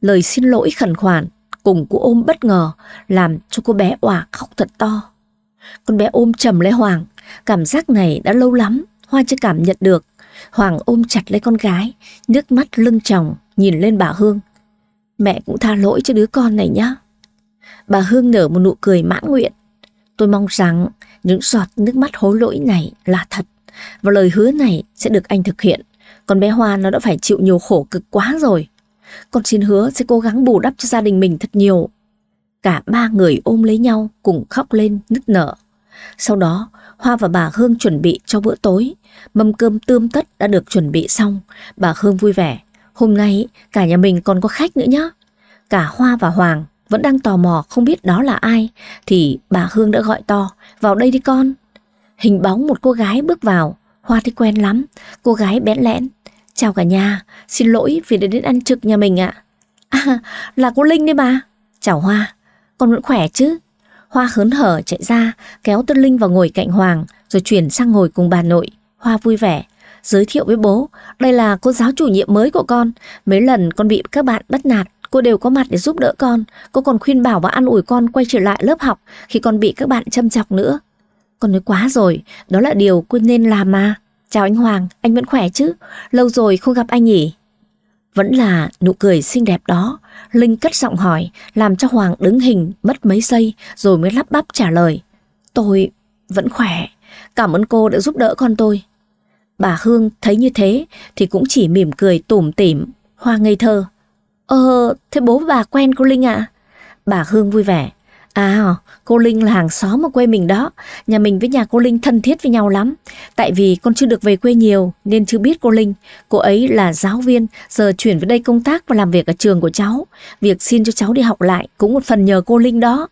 Speaker 1: lời xin lỗi khẩn khoản cùng cú ôm bất ngờ làm cho cô bé òa khóc thật to. Con bé ôm chầm lấy Hoàng, cảm giác này đã lâu lắm, Hoa chưa cảm nhận được. Hoàng ôm chặt lấy con gái, nước mắt lưng tròng nhìn lên bà Hương. Mẹ cũng tha lỗi cho đứa con này nhá. Bà Hương nở một nụ cười mãn nguyện. Tôi mong rằng những giọt nước mắt hối lỗi này là thật và lời hứa này sẽ được anh thực hiện. Con bé Hoa nó đã phải chịu nhiều khổ cực quá rồi. Con xin hứa sẽ cố gắng bù đắp cho gia đình mình thật nhiều. Cả ba người ôm lấy nhau cùng khóc lên nức nở. Sau đó, Hoa và bà Hương chuẩn bị cho bữa tối. Mâm cơm tươm tất đã được chuẩn bị xong. Bà Hương vui vẻ. Hôm nay cả nhà mình còn có khách nữa nhá. Cả Hoa và Hoàng vẫn đang tò mò không biết đó là ai. Thì bà Hương đã gọi to. Vào đây đi con. Hình bóng một cô gái bước vào. Hoa thì quen lắm. Cô gái bẽn lẽn, Chào cả nhà, xin lỗi vì đã đến ăn trực nhà mình ạ. À. à, là cô Linh đấy mà. Chào Hoa, con vẫn khỏe chứ? Hoa hớn hở chạy ra, kéo Tân Linh vào ngồi cạnh Hoàng, rồi chuyển sang ngồi cùng bà nội. Hoa vui vẻ, giới thiệu với bố, đây là cô giáo chủ nhiệm mới của con. Mấy lần con bị các bạn bắt nạt, cô đều có mặt để giúp đỡ con. Cô còn khuyên bảo và an ủi con quay trở lại lớp học khi con bị các bạn châm chọc nữa. Con nói quá rồi, đó là điều cô nên làm mà. Chào anh Hoàng, anh vẫn khỏe chứ? Lâu rồi không gặp anh nhỉ? Vẫn là nụ cười xinh đẹp đó. Linh cất giọng hỏi, làm cho Hoàng đứng hình mất mấy giây rồi mới lắp bắp trả lời. Tôi vẫn khỏe, cảm ơn cô đã giúp đỡ con tôi. Bà Hương thấy như thế thì cũng chỉ mỉm cười tủm tỉm, hoa ngây thơ. Ờ, thế bố bà quen cô Linh ạ? À? Bà Hương vui vẻ. À, cô Linh là hàng xóm ở quê mình đó. Nhà mình với nhà cô Linh thân thiết với nhau lắm. Tại vì con chưa được về quê nhiều nên chưa biết cô Linh. Cô ấy là giáo viên, giờ chuyển về đây công tác và làm việc ở trường của cháu. Việc xin cho cháu đi học lại cũng một phần nhờ cô Linh đó.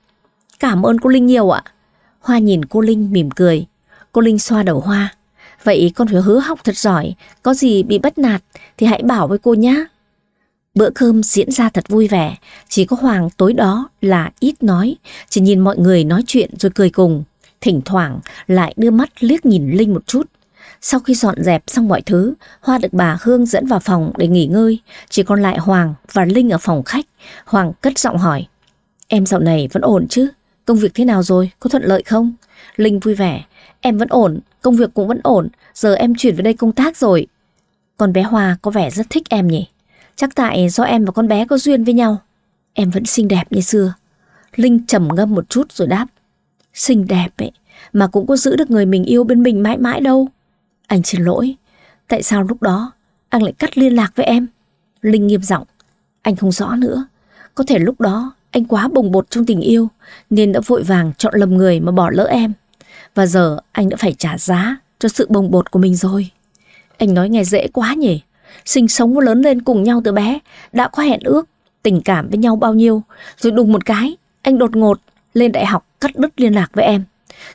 Speaker 1: Cảm ơn cô Linh nhiều ạ. Hoa nhìn cô Linh mỉm cười. Cô Linh xoa đầu Hoa. Vậy con phải hứa học thật giỏi, có gì bị bắt nạt thì hãy bảo với cô nhé. Bữa cơm diễn ra thật vui vẻ, chỉ có Hoàng tối đó là ít nói, chỉ nhìn mọi người nói chuyện rồi cười cùng. Thỉnh thoảng lại đưa mắt liếc nhìn Linh một chút. Sau khi dọn dẹp xong mọi thứ, Hoa được bà Hương dẫn vào phòng để nghỉ ngơi, chỉ còn lại Hoàng và Linh ở phòng khách. Hoàng cất giọng hỏi, em dạo này vẫn ổn chứ? Công việc thế nào rồi? Có thuận lợi không? Linh vui vẻ, em vẫn ổn, công việc cũng vẫn ổn, giờ em chuyển về đây công tác rồi. Con bé Hoa có vẻ rất thích em nhỉ? Chắc tại do em và con bé có duyên với nhau. Em vẫn xinh đẹp như xưa. Linh trầm ngâm một chút rồi đáp. Xinh đẹp ấy, mà cũng có giữ được người mình yêu bên mình mãi mãi đâu. Anh xin lỗi, tại sao lúc đó anh lại cắt liên lạc với em? Linh nghiêm giọng, anh không rõ nữa. Có thể lúc đó anh quá bồng bột trong tình yêu nên đã vội vàng chọn lầm người mà bỏ lỡ em. Và giờ anh đã phải trả giá cho sự bồng bột của mình rồi. Anh nói nghe dễ quá nhỉ, sinh sống lớn lên cùng nhau từ bé, đã có hẹn ước, tình cảm với nhau bao nhiêu, rồi đùng một cái, anh đột ngột lên đại học cắt đứt liên lạc với em.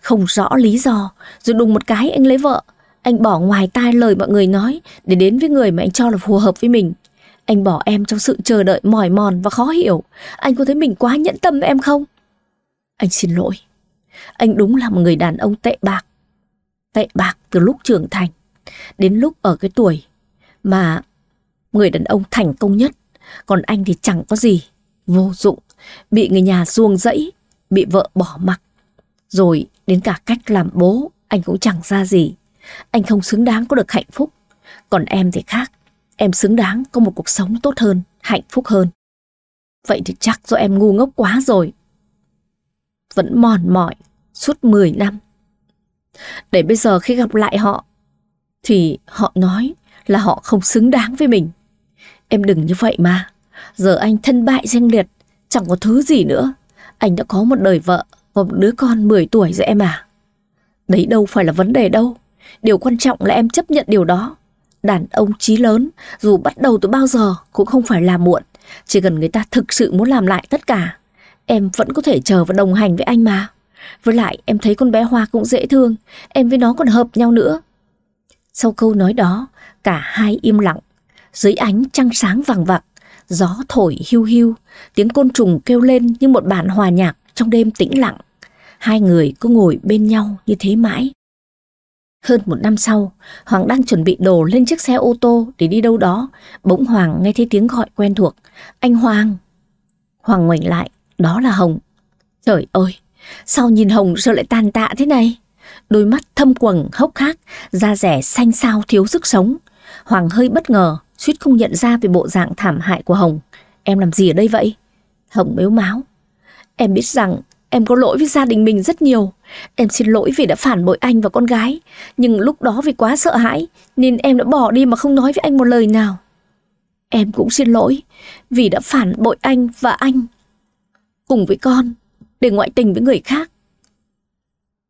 Speaker 1: Không rõ lý do, rồi đùng một cái anh lấy vợ, anh bỏ ngoài tai lời mọi người nói để đến với người mà anh cho là phù hợp với mình. Anh bỏ em trong sự chờ đợi mỏi mòn và khó hiểu. Anh có thấy mình quá nhẫn tâm với em không? Anh xin lỗi. Anh đúng là một người đàn ông tệ bạc. Tệ bạc từ lúc trưởng thành đến lúc ở cái tuổi mà người đàn ông thành công nhất, còn anh thì chẳng có gì, vô dụng, bị người nhà ruồng rẫy, bị vợ bỏ mặc. Rồi đến cả cách làm bố, anh cũng chẳng ra gì. Anh không xứng đáng có được hạnh phúc. Còn em thì khác, em xứng đáng có một cuộc sống tốt hơn, hạnh phúc hơn. Vậy thì chắc do em ngu ngốc quá rồi. Vẫn mòn mỏi suốt 10 năm. Để bây giờ khi gặp lại họ, thì họ nói là họ không xứng đáng với mình. Em đừng như vậy mà. Giờ anh thân bại danh liệt, chẳng có thứ gì nữa. Anh đã có một đời vợ và một đứa con 10 tuổi rồi em à. Đấy đâu phải là vấn đề đâu. Điều quan trọng là em chấp nhận điều đó. Đàn ông trí lớn, dù bắt đầu từ bao giờ cũng không phải là muộn. Chỉ cần người ta thực sự muốn làm lại tất cả, em vẫn có thể chờ và đồng hành với anh mà. Với lại em thấy con bé Hoa cũng dễ thương, em với nó còn hợp nhau nữa. Sau câu nói đó, Cả hai im lặng, dưới ánh trăng sáng vàng vặc, gió thổi hiu hiu, tiếng côn trùng kêu lên như một bản hòa nhạc trong đêm tĩnh lặng. Hai người cứ ngồi bên nhau như thế mãi. Hơn một năm sau, Hoàng đang chuẩn bị đồ lên chiếc xe ô tô để đi đâu đó. Bỗng Hoàng nghe thấy tiếng gọi quen thuộc. Anh Hoàng! Hoàng ngoảnh lại, đó là Hồng. Trời ơi, sao nhìn Hồng giờ lại tàn tạ thế này? Đôi mắt thâm quầng hốc hác, da rẻ xanh xao thiếu sức sống. Hoàng hơi bất ngờ, suýt không nhận ra về bộ dạng thảm hại của Hồng. Em làm gì ở đây vậy? Hồng mếu máu. Em biết rằng em có lỗi với gia đình mình rất nhiều. Em xin lỗi vì đã phản bội anh và con gái. Nhưng lúc đó vì quá sợ hãi nên em đã bỏ đi mà không nói với anh một lời nào. Em cũng xin lỗi vì đã phản bội anh và anh. Cùng với con, để ngoại tình với người khác.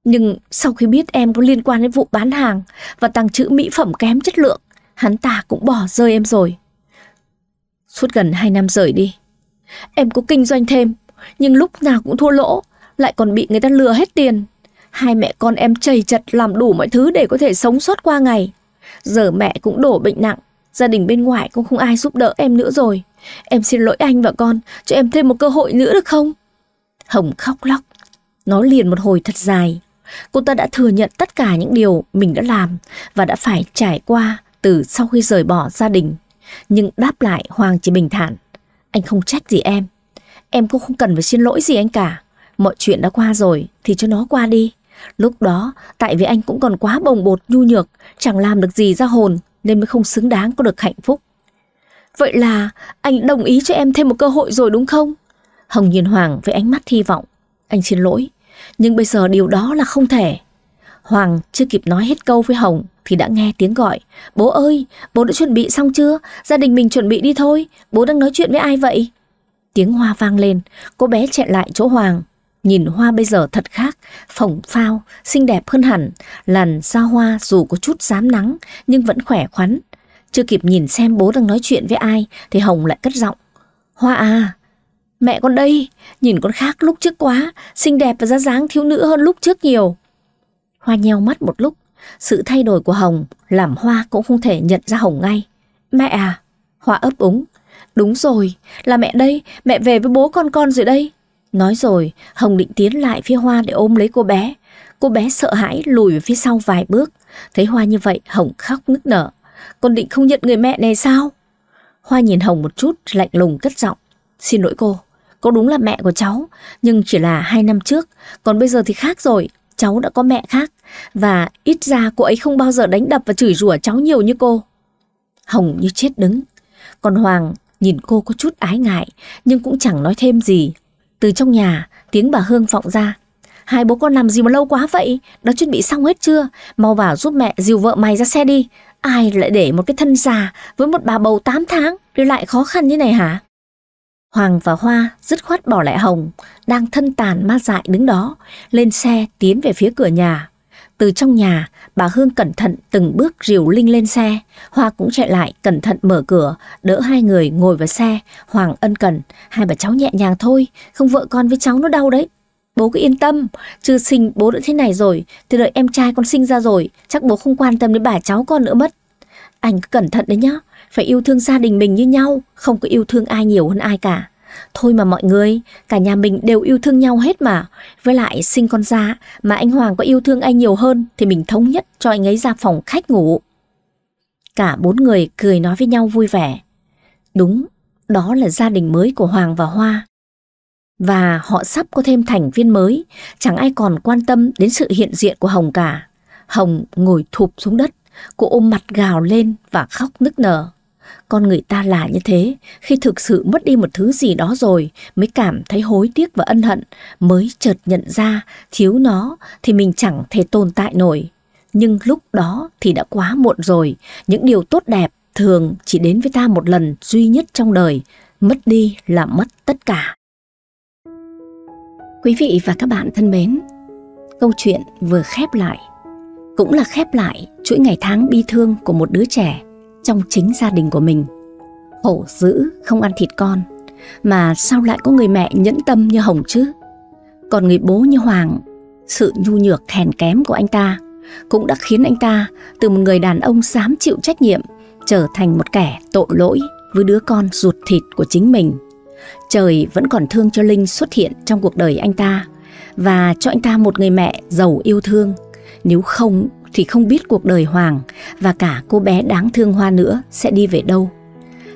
Speaker 1: Nhưng sau khi biết em có liên quan đến vụ bán hàng và tăng trữ mỹ phẩm kém chất lượng, hắn ta cũng bỏ rơi em rồi. Suốt gần 2 năm rời đi, em có kinh doanh thêm, nhưng lúc nào cũng thua lỗ, lại còn bị người ta lừa hết tiền. Hai mẹ con em chầy chật làm đủ mọi thứ để có thể sống sót qua ngày. Giờ mẹ cũng đổ bệnh nặng, gia đình bên ngoài cũng không ai giúp đỡ em nữa rồi. Em xin lỗi anh và con, cho em thêm một cơ hội nữa được không? Hồng khóc lóc, nói liền một hồi thật dài. Cô ta đã thừa nhận tất cả những điều mình đã làm và đã phải trải qua từ sau khi rời bỏ gia đình. Nhưng đáp lại Hoàng chỉ bình thản. Anh không trách gì em. Em cũng không cần phải xin lỗi gì anh cả. Mọi chuyện đã qua rồi thì cho nó qua đi. Lúc đó, tại vì anh cũng còn quá bồng bột nhu nhược, chẳng làm được gì ra hồn nên mới không xứng đáng có được hạnh phúc. Vậy là anh đồng ý cho em thêm một cơ hội rồi đúng không? Hồng nhìn Hoàng với ánh mắt hy vọng. Anh xin lỗi, nhưng bây giờ điều đó là không thể. Hoàng chưa kịp nói hết câu với Hồng thì đã nghe tiếng gọi. Bố ơi, bố đã chuẩn bị xong chưa? Gia đình mình chuẩn bị đi thôi, bố đang nói chuyện với ai vậy? Tiếng hoa vang lên, cô bé chạy lại chỗ Hoàng. Nhìn hoa bây giờ thật khác, phồng phao, xinh đẹp hơn hẳn, làn da hoa dù có chút dám nắng nhưng vẫn khỏe khoắn. Chưa kịp nhìn xem bố đang nói chuyện với ai thì Hồng lại cất giọng. Hoa à, mẹ con đây, nhìn con khác lúc trước quá, xinh đẹp và da dáng thiếu nữ hơn lúc trước nhiều. Hoa nheo mắt một lúc, sự thay đổi của Hồng làm Hoa cũng không thể nhận ra Hồng ngay. Mẹ à, Hoa ấp úng. Đúng rồi, là mẹ đây, mẹ về với bố con con rồi đây. Nói rồi, Hồng định tiến lại phía Hoa để ôm lấy cô bé. Cô bé sợ hãi lùi về phía sau vài bước. Thấy Hoa như vậy, Hồng khóc nức nở. Con định không nhận người mẹ này sao? Hoa nhìn Hồng một chút, lạnh lùng cất giọng. Xin lỗi cô, cô đúng là mẹ của cháu, nhưng chỉ là hai năm trước, còn bây giờ thì khác rồi, cháu đã có mẹ khác và ít ra cô ấy không bao giờ đánh đập và chửi rủa cháu nhiều như cô. Hồng như chết đứng, còn Hoàng nhìn cô có chút ái ngại nhưng cũng chẳng nói thêm gì. Từ trong nhà, tiếng bà Hương vọng ra. Hai bố con làm gì mà lâu quá vậy? Đã chuẩn bị xong hết chưa? Mau vào giúp mẹ dìu vợ mày ra xe đi. Ai lại để một cái thân già với một bà bầu 8 tháng đi lại khó khăn như này hả? Hoàng và Hoa dứt khoát bỏ lại Hồng, đang thân tàn ma dại đứng đó, lên xe tiến về phía cửa nhà. Từ trong nhà, bà Hương cẩn thận từng bước rìu Linh lên xe, Hoa cũng chạy lại cẩn thận mở cửa, đỡ hai người ngồi vào xe, Hoàng ân cần, hai bà cháu nhẹ nhàng thôi, không vợ con với cháu nó đau đấy. Bố cứ yên tâm, chưa sinh bố đã thế này rồi, thì đợi em trai con sinh ra rồi, chắc bố không quan tâm đến bà cháu con nữa mất. Anh cứ cẩn thận đấy nhá, phải yêu thương gia đình mình như nhau, không có yêu thương ai nhiều hơn ai cả. Thôi mà mọi người, cả nhà mình đều yêu thương nhau hết mà. Với lại sinh con ra, mà anh Hoàng có yêu thương anh nhiều hơn thì mình thống nhất cho anh ấy ra phòng khách ngủ. Cả bốn người cười nói với nhau vui vẻ. Đúng, đó là gia đình mới của Hoàng và Hoa. Và họ sắp có thêm thành viên mới, chẳng ai còn quan tâm đến sự hiện diện của Hồng cả. Hồng ngồi thụp xuống đất, cô ôm mặt gào lên và khóc nức nở. Con người ta là như thế, khi thực sự mất đi một thứ gì đó rồi mới cảm thấy hối tiếc và ân hận, mới chợt nhận ra thiếu nó thì mình chẳng thể tồn tại nổi. Nhưng lúc đó thì đã quá muộn rồi, những điều tốt đẹp thường chỉ đến với ta một lần duy nhất trong đời, mất đi là mất tất cả. Quý vị và các bạn thân mến, câu chuyện vừa khép lại cũng là khép lại chuỗi ngày tháng bi thương của một đứa trẻ trong chính gia đình của mình. Hổ dữ không ăn thịt con, mà sao lại có người mẹ nhẫn tâm như Hồng chứ? Còn người bố như Hoàng, sự nhu nhược hèn kém của anh ta cũng đã khiến anh ta từ một người đàn ông dám chịu trách nhiệm trở thành một kẻ tội lỗi với đứa con ruột thịt của chính mình. Trời vẫn còn thương cho Linh xuất hiện trong cuộc đời anh ta và cho anh ta một người mẹ giàu yêu thương. Nếu không thì không biết cuộc đời Hoàng và cả cô bé đáng thương Hoa nữa sẽ đi về đâu.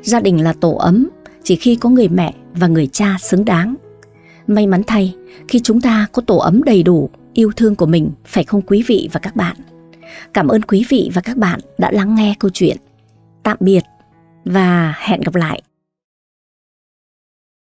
Speaker 1: Gia đình là tổ ấm, chỉ khi có người mẹ và người cha xứng đáng. May mắn thay, khi chúng ta có tổ ấm đầy đủ, yêu thương của mình, phải không quý vị và các bạn? Cảm ơn quý vị và các bạn đã lắng nghe câu chuyện. Tạm biệt và hẹn gặp lại.